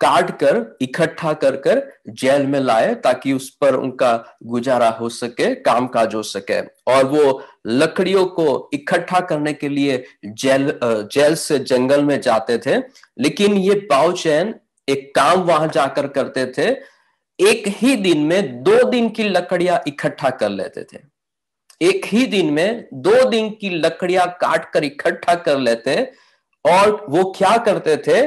काट कर इकट्ठा कर कर जेल में लाए ताकि उस पर उनका गुजारा हो सके काम काज हो सके और वो लकड़ियों को इकट्ठा करने के लिए जेल जेल से जंगल में जाते थे लेकिन ये बाउचैन एक काम वहां जाकर करते थे एक ही दिन में दो दिन की लकड़ियां इकट्ठा कर लेते थे एक ही दिन में दो दिन की लकड़ियां काट कर इकट्ठा कर लेते और वो क्या करते थे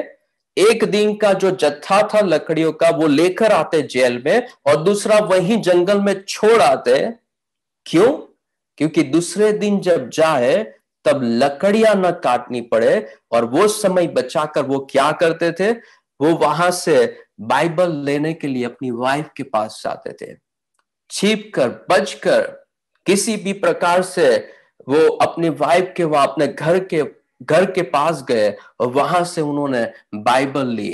एक दिन का जो जत्था था लकड़ियों का वो लेकर आते जेल में और दूसरा वही जंगल में छोड़ आते क्यों क्योंकि दूसरे दिन जब जाए तब लकड़ियां न काटनी पड़े और वो समय बचाकर वो क्या करते थे वो वहां से बाइबल लेने के लिए अपनी वाइफ के पास जाते थे छिप कर बच कर किसी भी प्रकार से वो अपने वाइफ के वहां अपने घर के घर के पास गए और वहां से उन्होंने बाइबल ली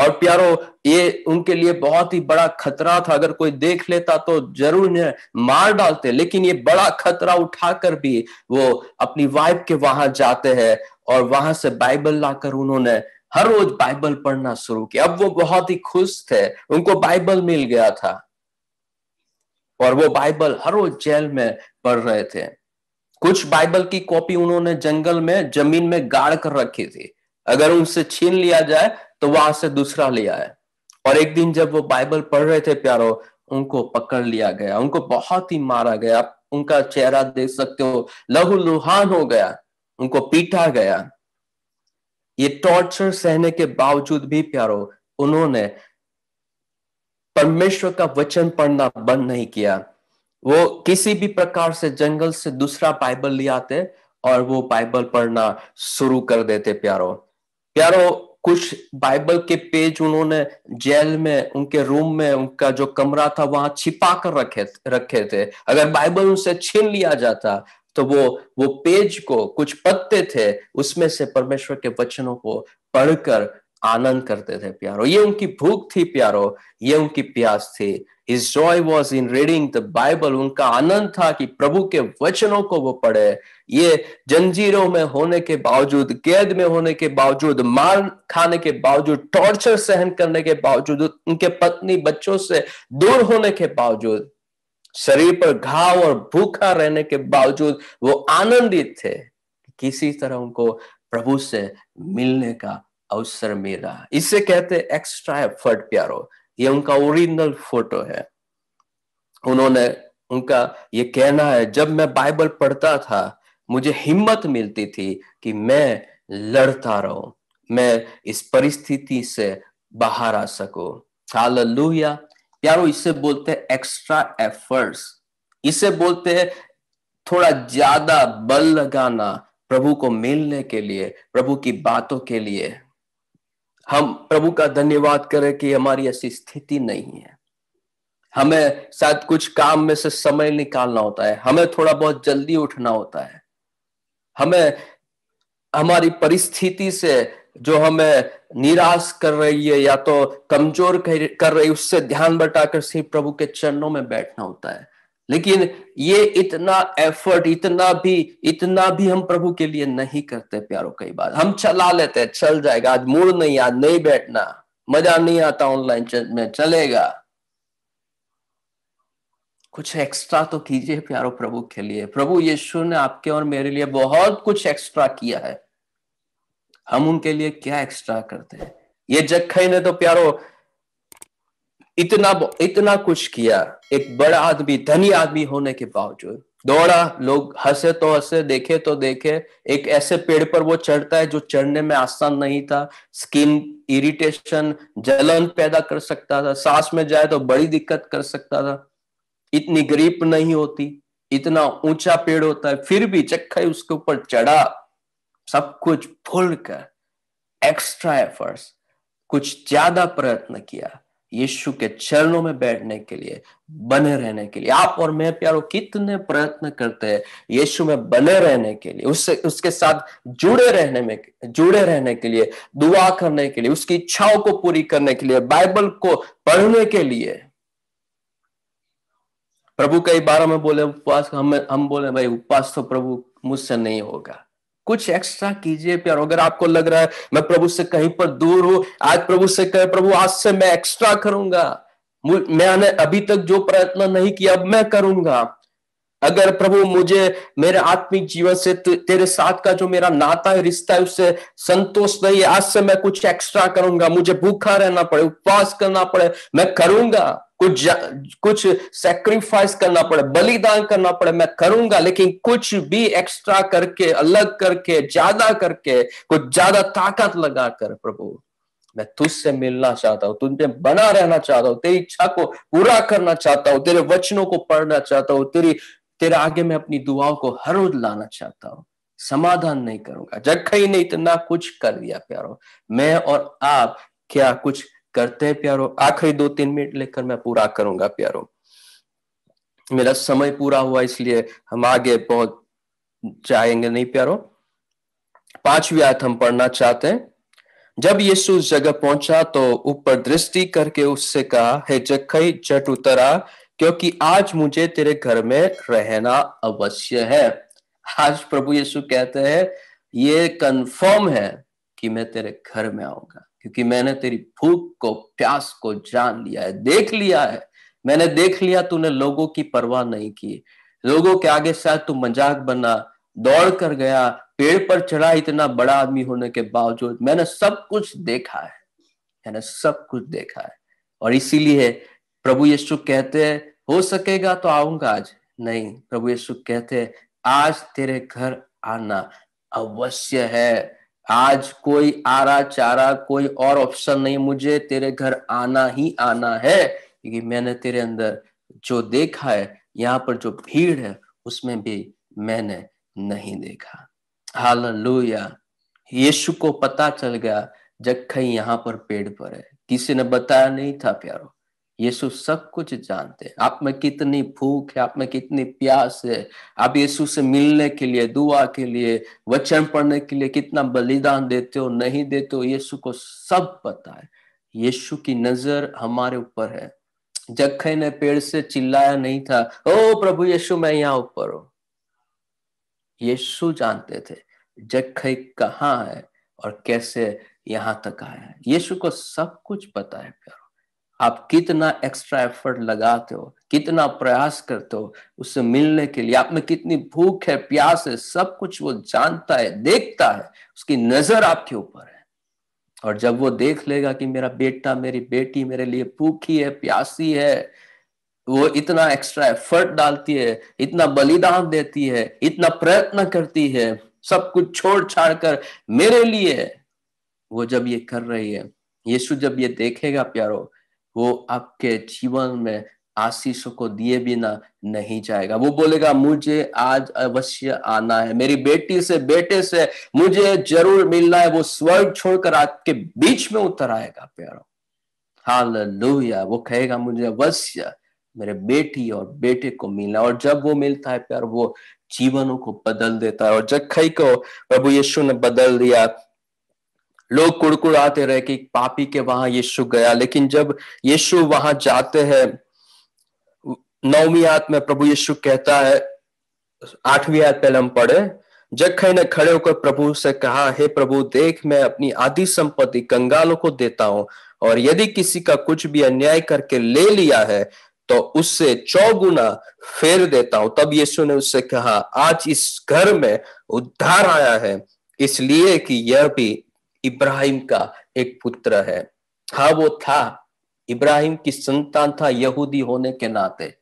और प्यारो ये उनके लिए बहुत ही बड़ा खतरा था अगर कोई देख लेता तो जरूर ने मार डालते लेकिन ये बड़ा खतरा उठाकर भी वो अपनी वाइफ के वहां जाते हैं और वहां से बाइबल लाकर उन्होंने हर रोज बाइबल पढ़ना शुरू किया अब वो बहुत ही खुश थे उनको बाइबल मिल गया था और वो बाइबल हर रोज जेल में पढ़ रहे थे कुछ बाइबल की कॉपी उन्होंने जंगल में जमीन में गाड़ कर रखी थी अगर उनसे छीन लिया जाए तो वहां से दूसरा लिया है और एक दिन जब वो बाइबल पढ़ रहे थे प्यारो उनको पकड़ लिया गया उनको बहुत ही मारा गया उनका चेहरा देख सकते हो लहू लुहान हो गया उनको पीटा गया ये टॉर्चर सहने के बावजूद भी प्यारो उन्होंने परमेश्वर का वचन पढ़ना बंद नहीं किया वो किसी भी प्रकार से जंगल से दूसरा बाइबल ले आते और वो बाइबल पढ़ना शुरू कर देते प्यारो प्यारो कुछ बाइबल के पेज उन्होंने जेल में उनके रूम में उनका जो कमरा था वहां छिपा कर रखे रखे थे अगर बाइबल उनसे छीन लिया जाता तो वो वो पेज को कुछ पत्ते थे उसमें से परमेश्वर के वचनों को पढ़कर आनंद करते थे प्यारो ये उनकी भूख थी प्यारो ये उनकी प्यास थी His joy was in reading the Bible उनका आनंद था कि प्रभु के वचनों को वो पढ़े ये जंजीरों में होने के बावजूद कैद में होने के बावजूद मार खाने के बावजूद टॉर्चर सहन करने के बावजूद उनके पत्नी बच्चों से दूर होने के बावजूद शरीर पर घाव और भूखा रहने के बावजूद वो आनंदित थे किसी तरह उनको प्रभु से मिलने का अवसर मिला इसे कहते एक्स्ट्रा एफर्ट प्यारो ये उनका ओरिजिनल फोटो है उन्होंने उनका ये कहना है जब मैं बाइबल पढ़ता था मुझे हिम्मत मिलती थी कि मैं लड़ता रहूं मैं इस परिस्थिति से बाहर आ सकूं हालेलुया प्यारो इसे बोलते हैं एक्स्ट्रा एफर्ट्स इसे बोलते हैं थोड़ा ज्यादा बल लगाना प्रभु को मिलने के लिए प्रभु की बातों के लिए हम प्रभु का धन्यवाद करें कि हमारी ऐसी स्थिति नहीं है हमें शायद कुछ काम में से समय निकालना होता है हमें थोड़ा बहुत जल्दी उठना होता है हमें हमारी परिस्थिति से जो हमें निराश कर रही है या तो कमजोर कर रही है उससे ध्यान बटाकर सिर्फ प्रभु के चरणों में बैठना होता है लेकिन ये इतना एफर्ट इतना भी इतना भी हम प्रभु के लिए नहीं करते प्यारों कई बार हम चला लेते हैं चल जाएगा आज मूड नहीं आज नहीं बैठना मजा नहीं आता ऑनलाइन में चलेगा कुछ एक्स्ट्रा तो कीजिए प्यारो प्रभु के लिए प्रभु यीशु ने आपके और मेरे लिए बहुत कुछ एक्स्ट्रा किया है हम उनके लिए क्या एक्स्ट्रा करते हैं ये जक्खई ने तो प्यारो इतना इतना कुछ किया एक बड़ा आदमी धनी आदमी होने के बावजूद दौड़ा लोग हंसे तो हंसे देखे तो देखे एक ऐसे पेड़ पर वो चढ़ता है जो चढ़ने में आसान नहीं था स्किन इरिटेशन जलन पैदा कर सकता था सांस में जाए तो बड़ी दिक्कत कर सकता था इतनी गरीब नहीं होती इतना ऊंचा पेड़ होता है फिर भी चक्खई उसके ऊपर चढ़ा सब कुछ भूल कर एक्स्ट्रा एफर्ट्स कुछ ज्यादा प्रयत्न किया यीशु के चरणों में बैठने के लिए बने रहने के लिए आप और मैं प्यारो कितने प्रयत्न करते हैं यीशु में बने रहने के लिए उससे उसके साथ जुड़े रहने में जुड़े रहने के लिए दुआ करने के लिए उसकी इच्छाओं को पूरी करने के लिए बाइबल को पढ़ने के लिए प्रभु कई बार हमें बोले उपवास हम हम बोले भाई उपवास तो प्रभु मुझसे नहीं होगा कुछ एक्स्ट्रा कीजिए प्यार अगर आपको लग रहा है मैं प्रभु से कहीं पर दूर हूं आज प्रभु से कहे प्रभु आज से मैं एक्स्ट्रा करूंगा मैंने अभी तक जो प्रयत्न नहीं किया अब मैं करूंगा अगर प्रभु मुझे मेरे आत्मिक जीवन से तेरे साथ का जो मेरा नाता है रिश्ता है उससे संतोष नहीं आज से मैं कुछ एक्स्ट्रा करूंगा मुझे भूखा रहना पड़े उपवास करना पड़े मैं करूंगा कुछ कुछ सेक्रीफाइस करना पड़े बलिदान करना पड़े मैं करूंगा लेकिन कुछ भी एक्स्ट्रा करके अलग करके ज्यादा करके कुछ ज्यादा ताकत लगाकर प्रभु मैं तुझसे मिलना चाहता हूँ तुझे बना रहना चाहता हूँ तेरी इच्छा को पूरा करना चाहता हूँ तेरे वचनों को पढ़ना चाहता हूँ तेरी तेरे आगे मैं अपनी दुआओं को हर रोज लाना चाहता हूँ समाधान नहीं करूंगा जग ही नहीं इतना कुछ कर दिया प्यारो मैं और आप क्या कुछ करते हैं प्यारो आखिरी दो तीन मिनट लेकर मैं पूरा करूंगा प्यारो मेरा समय पूरा हुआ इसलिए हम आगे बहुत जाएंगे नहीं प्यारो पांचवी आयत हम पढ़ना चाहते हैं जब यीशु उस जगह पहुंचा तो ऊपर दृष्टि करके उससे कहा हे जखई जट उतरा क्योंकि आज मुझे तेरे घर में रहना अवश्य है आज प्रभु यीशु कहते हैं ये कंफर्म है कि मैं तेरे घर में आऊंगा क्योंकि मैंने तेरी भूख को प्यास को जान लिया है देख लिया है मैंने देख लिया तूने लोगों की परवाह नहीं की लोगों के आगे शायद तू मजाक बना दौड़ कर गया पेड़ पर चढ़ा इतना बड़ा आदमी होने के बावजूद मैंने सब कुछ देखा है मैंने सब कुछ देखा है और इसीलिए प्रभु यीशु कहते हैं हो सकेगा तो आऊंगा आज नहीं प्रभु यीशु कहते हैं आज तेरे घर आना अवश्य है आज कोई आरा चारा कोई और ऑप्शन नहीं मुझे तेरे घर आना ही आना है क्योंकि मैंने तेरे अंदर जो देखा है यहाँ पर जो भीड़ है उसमें भी मैंने नहीं देखा हाल यीशु को पता चल गया जब यहाँ पर पेड़ पर है किसी ने बताया नहीं था प्यारो यीशु सब कुछ जानते हैं आप में कितनी भूख है आप में कितनी प्यास है आप यीशु से मिलने के लिए दुआ के लिए वचन पढ़ने के लिए कितना बलिदान देते हो नहीं देते हो यीशु को सब पता है यीशु की नजर हमारे ऊपर है जखे ने पेड़ से चिल्लाया नहीं था ओ प्रभु यीशु मैं यहाँ ऊपर हूं यीशु जानते थे जखे कहाँ है और कैसे यहाँ तक आया है यीशु को सब कुछ पता है प्यार आप कितना एक्स्ट्रा एफर्ट लगाते हो कितना प्रयास करते हो उससे मिलने के लिए आप में कितनी भूख है प्यास है सब कुछ वो जानता है देखता है उसकी नजर आपके ऊपर है और जब वो देख लेगा कि मेरा बेटा मेरी बेटी मेरे लिए भूखी है प्यासी है वो इतना एक्स्ट्रा एफर्ट डालती है इतना बलिदान देती है इतना प्रयत्न करती है सब कुछ छोड़ छाड़ कर मेरे लिए वो जब ये कर रही है यीशु जब ये देखेगा प्यारो वो आपके जीवन में आशीषों को दिए बिना नहीं जाएगा वो बोलेगा मुझे आज अवश्य आना है मेरी बेटी से बेटे से मुझे जरूर मिलना है वो स्वर्ग छोड़कर आपके बीच में उतर आएगा प्यारो लोहिया वो कहेगा मुझे अवश्य मेरे बेटी और बेटे को मिलना और जब वो मिलता है प्यार वो जीवनों को बदल देता है और जखई को प्रभु यीशु ने बदल दिया लोग कुड़कुड़ाते रहे कि पापी के वहां यीशु गया लेकिन जब यीशु वहां जाते हैं नौवीं आत में प्रभु यीशु कहता है आठवीं आत पहले हम पढ़े जखई ने खड़े होकर प्रभु से कहा हे प्रभु देख मैं अपनी आधी संपत्ति कंगालों को देता हूं और यदि किसी का कुछ भी अन्याय करके ले लिया है तो उससे चौगुना फेर देता हूं तब यीशु ने उससे कहा आज इस घर में उद्धार आया है इसलिए कि यह भी इब्राहिम का एक पुत्र है हाँ वो था इब्राहिम की संतान था यहूदी होने के नाते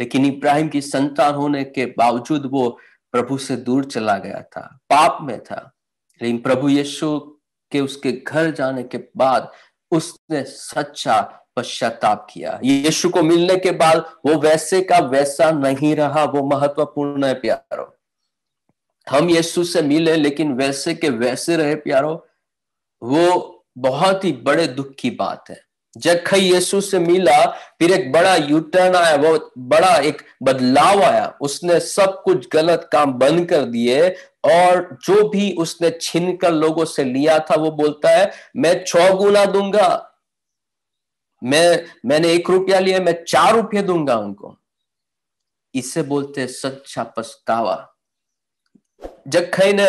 लेकिन इब्राहिम की संतान होने के बावजूद वो प्रभु से दूर चला गया था पाप में था लेकिन प्रभु यीशु के उसके घर जाने के बाद उसने सच्चा पश्चाताप किया यीशु को मिलने के बाद वो वैसे का वैसा नहीं रहा वो महत्वपूर्ण है प्यारो हम यीशु से मिले लेकिन वैसे के वैसे रहे प्यारो वो बहुत ही बड़े दुख की बात है जब खई यीशु से मिला फिर एक बड़ा यूटर्न आया वो बड़ा एक बदलाव आया उसने सब कुछ गलत काम बंद कर दिए और जो भी उसने छीन कर लोगों से लिया था वो बोलता है मैं छह गुना दूंगा मैं मैंने एक रुपया लिया मैं चार रुपये दूंगा उनको इसे बोलते सच्चा पछतावा जखई ने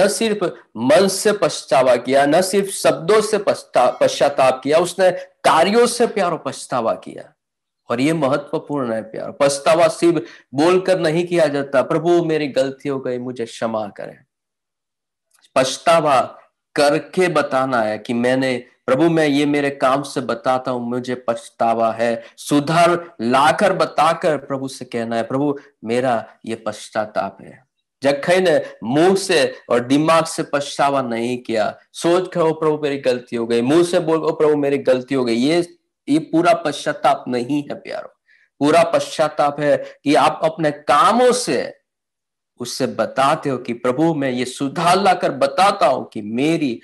न सिर्फ मन से पछतावा किया न सिर्फ शब्दों से पश्चाताप किया उसने कार्यों से प्यारो पछतावा किया और ये महत्वपूर्ण है प्यार पछतावा सिर्फ बोलकर नहीं किया जाता प्रभु मेरी गलती हो गई मुझे क्षमा करें पछतावा करके बताना है कि मैंने प्रभु मैं ये मेरे काम से बताता हूं मुझे पछतावा है सुधार लाकर बताकर प्रभु से कहना है प्रभु मेरा ये पश्चाताप है जखई ने मुंह से और दिमाग से पछतावा नहीं किया सोच कर ओ प्रभु मेरी गलती हो गई मुंह से बोल ओ प्रभु मेरी गलती हो गई ये ये पूरा पश्चाताप नहीं है प्यारो पूरा पश्चाताप है कि आप अपने कामों से उससे बताते हो कि प्रभु मैं ये सुधार लाकर बताता हूं कि मेरी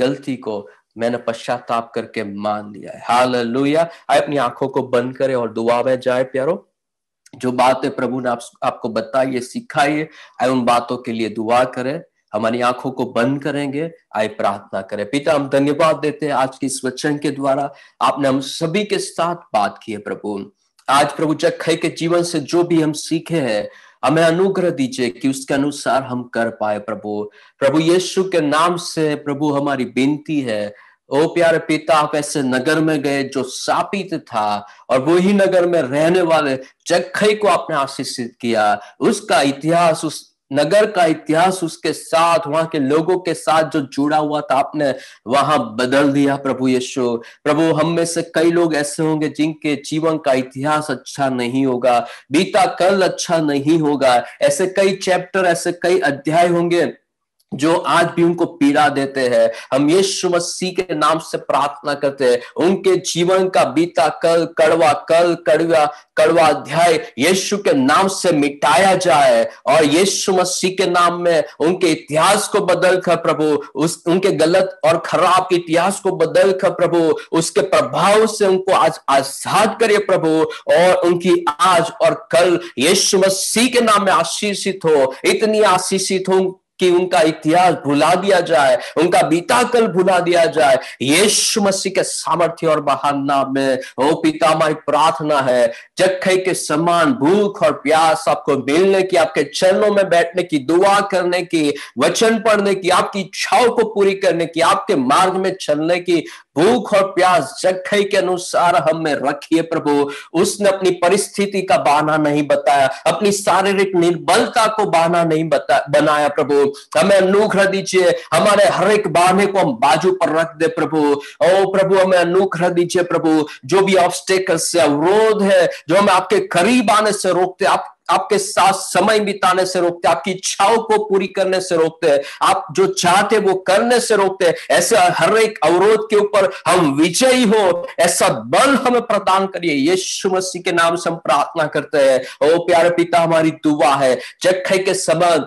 गलती को मैंने पश्चाताप करके मान लिया है हाल लोहिया अपनी आंखों को बंद करे और दुआ में जाए प्यारो जो बातें प्रभु ने आप, आपको बताइए सिखाइए उन बातों के लिए दुआ करें हमारी आंखों को बंद करेंगे आए प्रार्थना करें पिता हम धन्यवाद देते हैं आज की इस वचन के द्वारा आपने हम सभी के साथ बात की है प्रभु आज प्रभु जख के जीवन से जो भी हम सीखे हैं हमें अनुग्रह दीजिए कि उसके अनुसार हम कर पाए प्रभु प्रभु यीशु के नाम से प्रभु हमारी बेनती है ओ प्यारे पिता आप ऐसे नगर में गए जो सापित था और वो ही नगर में रहने वाले चखई को आपने आशीषित किया उसका इतिहास उस नगर का इतिहास उसके साथ वहां के लोगों के साथ जो जुड़ा हुआ था आपने वहां बदल दिया प्रभु यशो प्रभु हम में से कई लोग ऐसे होंगे जिनके जीवन का इतिहास अच्छा नहीं होगा बीता कल अच्छा नहीं होगा ऐसे कई चैप्टर ऐसे कई अध्याय होंगे जो आज भी उनको पीड़ा देते हैं हम यीशु मसीह के नाम से प्रार्थना करते हैं उनके जीवन का बीता कल कड़वा कल कड़वा कड़वा अध्याय यीशु के नाम से मिटाया जाए और यीशु मसीह के नाम में उनके इतिहास को बदल कर प्रभु उस उनके गलत और खराब इतिहास को बदल कर प्रभु उसके प्रभाव से उनको आज आजाद करे प्रभु और उनकी आज और कल यीशु मसीह के नाम में आशीषित हो इतनी आशीषित हो कि उनका इतिहास भुला दिया जाए उनका बीता कल भुला दिया जाए यीशु मसीह के सामर्थ्य और बहाना में ओ पिता माई प्रार्थना है जखे के समान भूख और प्यास आपको मिलने की आपके चरणों में बैठने की दुआ करने की वचन पढ़ने की आपकी इच्छाओं को पूरी करने की आपके मार्ग में चलने की भूख और प्यास जखई के अनुसार हमें रखिए प्रभु उसने अपनी परिस्थिति का बहाना नहीं बताया अपनी शारीरिक निर्बलता को बहाना नहीं बता बनाया प्रभु हमें अनुग्रह दीजिए हमारे हर एक बहाने को हम बाजू पर रख दे प्रभु ओ प्रभु हमें अनुग्रह दीजिए प्रभु जो भी ऑब्स्टेकल्स से अवरोध है जो हमें आपके करीब आने से रोकते आप आपके साथ समय बिताने से रोकते हैं आपकी इच्छाओं को पूरी करने से रोकते हैं आप जो चाहते वो करने से रोकते हैं ऐसे हर एक अवरोध के ऊपर हम विजयी हो ऐसा बल हमें प्रदान करिए यीशु मसीह के नाम से हम प्रार्थना करते हैं ओ प्यारे पिता हमारी दुआ है चखे के समय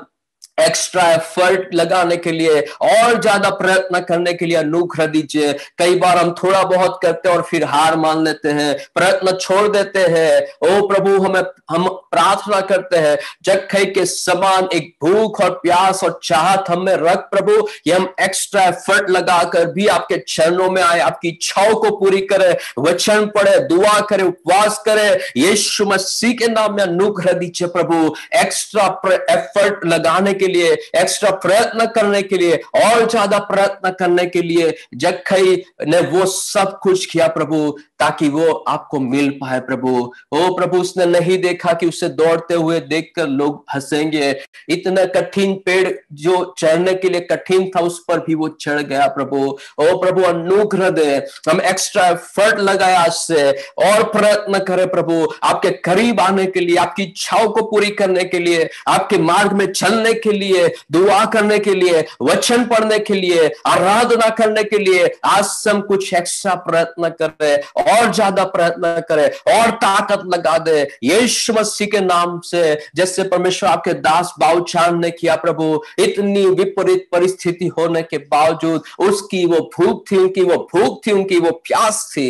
एक्स्ट्रा एफर्ट लगाने के लिए और ज्यादा प्रयत्न करने के लिए अनुग्रह दीजिए कई बार हम थोड़ा बहुत करते हैं और फिर हार मान लेते हैं प्रयत्न छोड़ देते हैं ओ प्रभु हमें हम प्रार्थना करते हैं जखई के समान एक भूख और प्यास और चाहत हमें रख प्रभु ये हम एक्स्ट्रा एफर्ट लगाकर भी आपके चरणों में आए आपकी इच्छाओं को पूरी करें वचन पढ़े दुआ करे उपवास करे यीशु मसीह के नाम में अनुग्रह दीजिए प्रभु एक्स्ट्रा एफर्ट लगाने के के लिए एक्स्ट्रा प्रयत्न करने के लिए और ज्यादा प्रयत्न करने के लिए जखई ने वो सब कुछ किया प्रभु ताकि वो आपको मिल पाए प्रभु ओ प्रभु उसने नहीं देखा कि उसे दौड़ते हुए देखकर लोग हंसेंगे इतना कठिन पेड़ जो चढ़ने के लिए कठिन था उस पर भी वो चढ़ गया प्रभु ओ प्रभु अनुग्रह दे हम एक्स्ट्रा एफर्ट लगाए आज से और प्रयत्न करें प्रभु आपके करीब आने के लिए आपकी इच्छाओं को पूरी करने के लिए आपके मार्ग में चलने के लिए दुआ करने के लिए वचन पढ़ने के लिए आराधना करने के लिए आज सब कुछ एक्स्ट्रा प्रयत्न करें और ज्यादा प्रयत्न करे और ताकत लगा दे यीशु मसीह के नाम से जैसे परमेश्वर आपके दास बाउचान ने किया प्रभु इतनी विपरीत परिस्थिति होने के बावजूद उसकी वो भूख थी उनकी वो भूख थी उनकी वो प्यास थी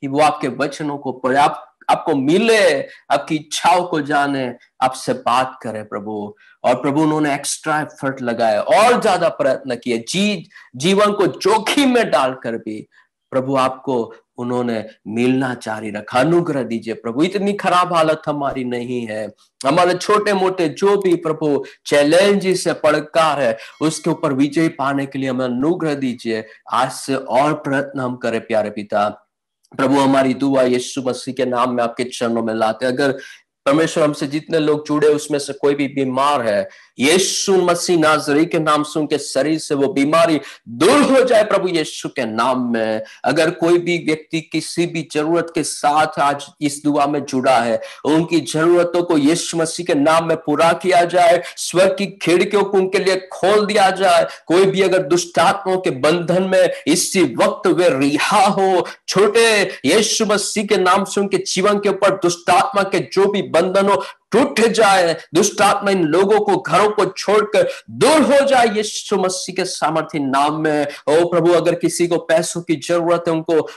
कि वो आपके वचनों को पर्याप्त आपको मिले आपकी इच्छाओं को जाने आपसे बात करे प्रभु और प्रभु उन्होंने एक्स्ट्रा एफर्ट लगाया और ज्यादा प्रयत्न किए जी जीवन को जोखिम में डालकर भी प्रभु आपको उन्होंने मिलना जारी रखा अनुग्रह दीजिए प्रभु इतनी खराब हालत हमारी नहीं है हमारे छोटे मोटे जो भी प्रभु चैलेंजेस है पड़कार है उसके ऊपर विजय पाने के लिए हमें अनुग्रह दीजिए आज से और प्रयत्न हम करें प्यारे पिता प्रभु हमारी दुआ यीशु मसीह के नाम में आपके चरणों में लाते अगर परमेश्वर हमसे जितने लोग जुड़े उसमें से कोई भी बीमार है यीशु मसीह नाजरी के नाम सुन के शरीर से वो बीमारी दूर हो जाए प्रभु यीशु के नाम में अगर कोई भी व्यक्ति किसी भी जरूरत के साथ आज इस दुआ में जुड़ा है उनकी जरूरतों को यीशु मसीह के नाम में पूरा किया जाए स्वर्ग की खिड़कियों को उनके लिए खोल दिया जाए कोई भी अगर दुष्टात्मों के बंधन में इसी वक्त वे रिहा हो छोटे यीशु मसीह के नाम से उनके जीवन के ऊपर दुष्टात्मा के जो भी बंधन हो टूट जाए दुष्ट आत्मा इन लोगों को घरों को छोड़कर दूर हो जाए ये मसीह के सामर्थ्य नाम में ओ प्रभु अगर किसी को पैसों की जरूरत है उनको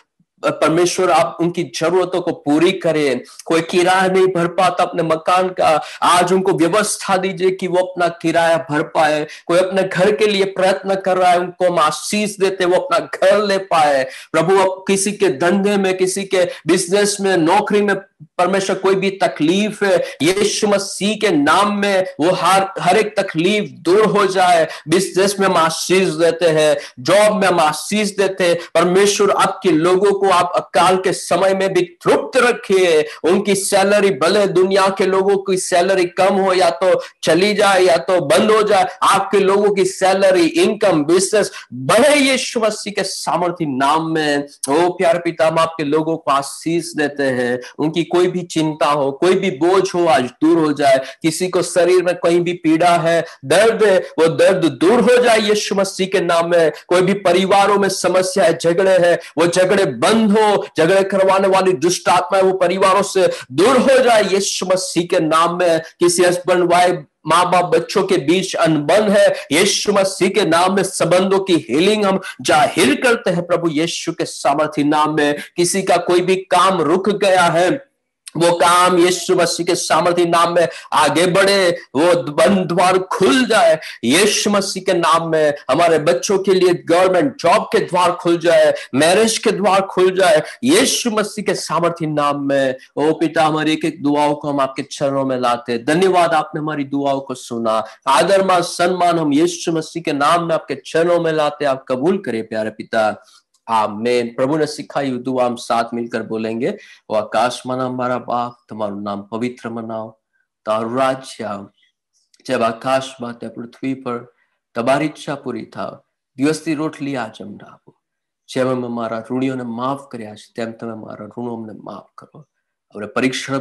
परमेश्वर आप उनकी जरूरतों को पूरी करें कोई किराया नहीं भर पाता अपने मकान का आज उनको व्यवस्था दीजिए कि वो अपना किराया भर पाए कोई अपने घर के लिए प्रयत्न कर रहा है उनको हम आशीष देते वो अपना घर ले पाए प्रभु आप किसी के धंधे में किसी के बिजनेस में नौकरी में परमेश्वर कोई भी तकलीफ यीशु मसीह के नाम में वो हर हर एक तकलीफ दूर हो जाए बिजनेस में आशीष देते हैं जॉब में आशीष देते हैं परमेश्वर आपके लोगों को आप अकाल के समय में भी तृप्त रखिए उनकी सैलरी भले दुनिया के लोगों की सैलरी कम हो या तो चली जाए या तो बंद हो जाए आपके लोगों की सैलरी इनकम बिजनेस बड़े यीशु मसीह के सामर्थ्य नाम में ओ प्यार पिता हम आपके लोगों को आशीष देते हैं उनकी कोई भी चिंता हो कोई भी बोझ हो आज दूर हो जाए किसी को शरीर में कहीं भी पीड़ा है दर्द है वो दर्द दूर हो जाए यीशु मसीह के नाम में कोई भी परिवारों में समस्या है झगड़े है वो झगड़े बंद हो झगड़े करवाने वाली दुष्ट आत्मा है वो परिवारों से दूर हो जाए यीशु मसीह के नाम में किसी हस्बैंड वाइफ माँ बाप बच्चों के बीच अनबन है यीशु मसीह के नाम में संबंधों की हीलिंग हम जाहिर करते हैं प्रभु यीशु के सामर्थ्य नाम में किसी का कोई भी काम रुक गया है वो काम यीशु मसीह के सामर्थ्य नाम में आगे बढ़े वो बंद द्वार खुल जाए यीशु मसीह के नाम में हमारे बच्चों के लिए गवर्नमेंट जॉब के द्वार खुल जाए मैरिज के द्वार खुल जाए यीशु मसीह के सामर्थ्य नाम में ओ पिता हमारी एक एक दुआओं को हम आपके चरणों में लाते धन्यवाद आपने हमारी दुआओं को सुना आदर मान सम्मान हम यीशु मसीह के नाम में आपके चरणों में लाते आप कबूल करें प्यारे पिता आमेन प्रभु ने सिखाई तो हम साथ मिलकर बोलेंगे वो आकाश मना हमारा बाप तुम्हारो नाम पवित्र मनाओ तारू राज्य जब आकाश माते पृथ्वी पर तबारी इच्छा पूरी था दिवस रोट लिया जम परीक्षण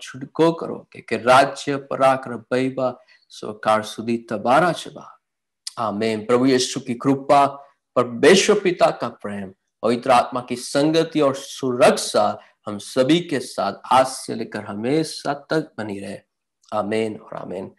छुटको करो राज्य पराक्र बैबा स्वकार प्रभु यीशु की कृपा परमेश्वर पिता का प्रेम पवित्र आत्मा की संगति और सुरक्षा हम सभी के साथ आज से लेकर हमेशा तक बनी रहे आमेन और आमेन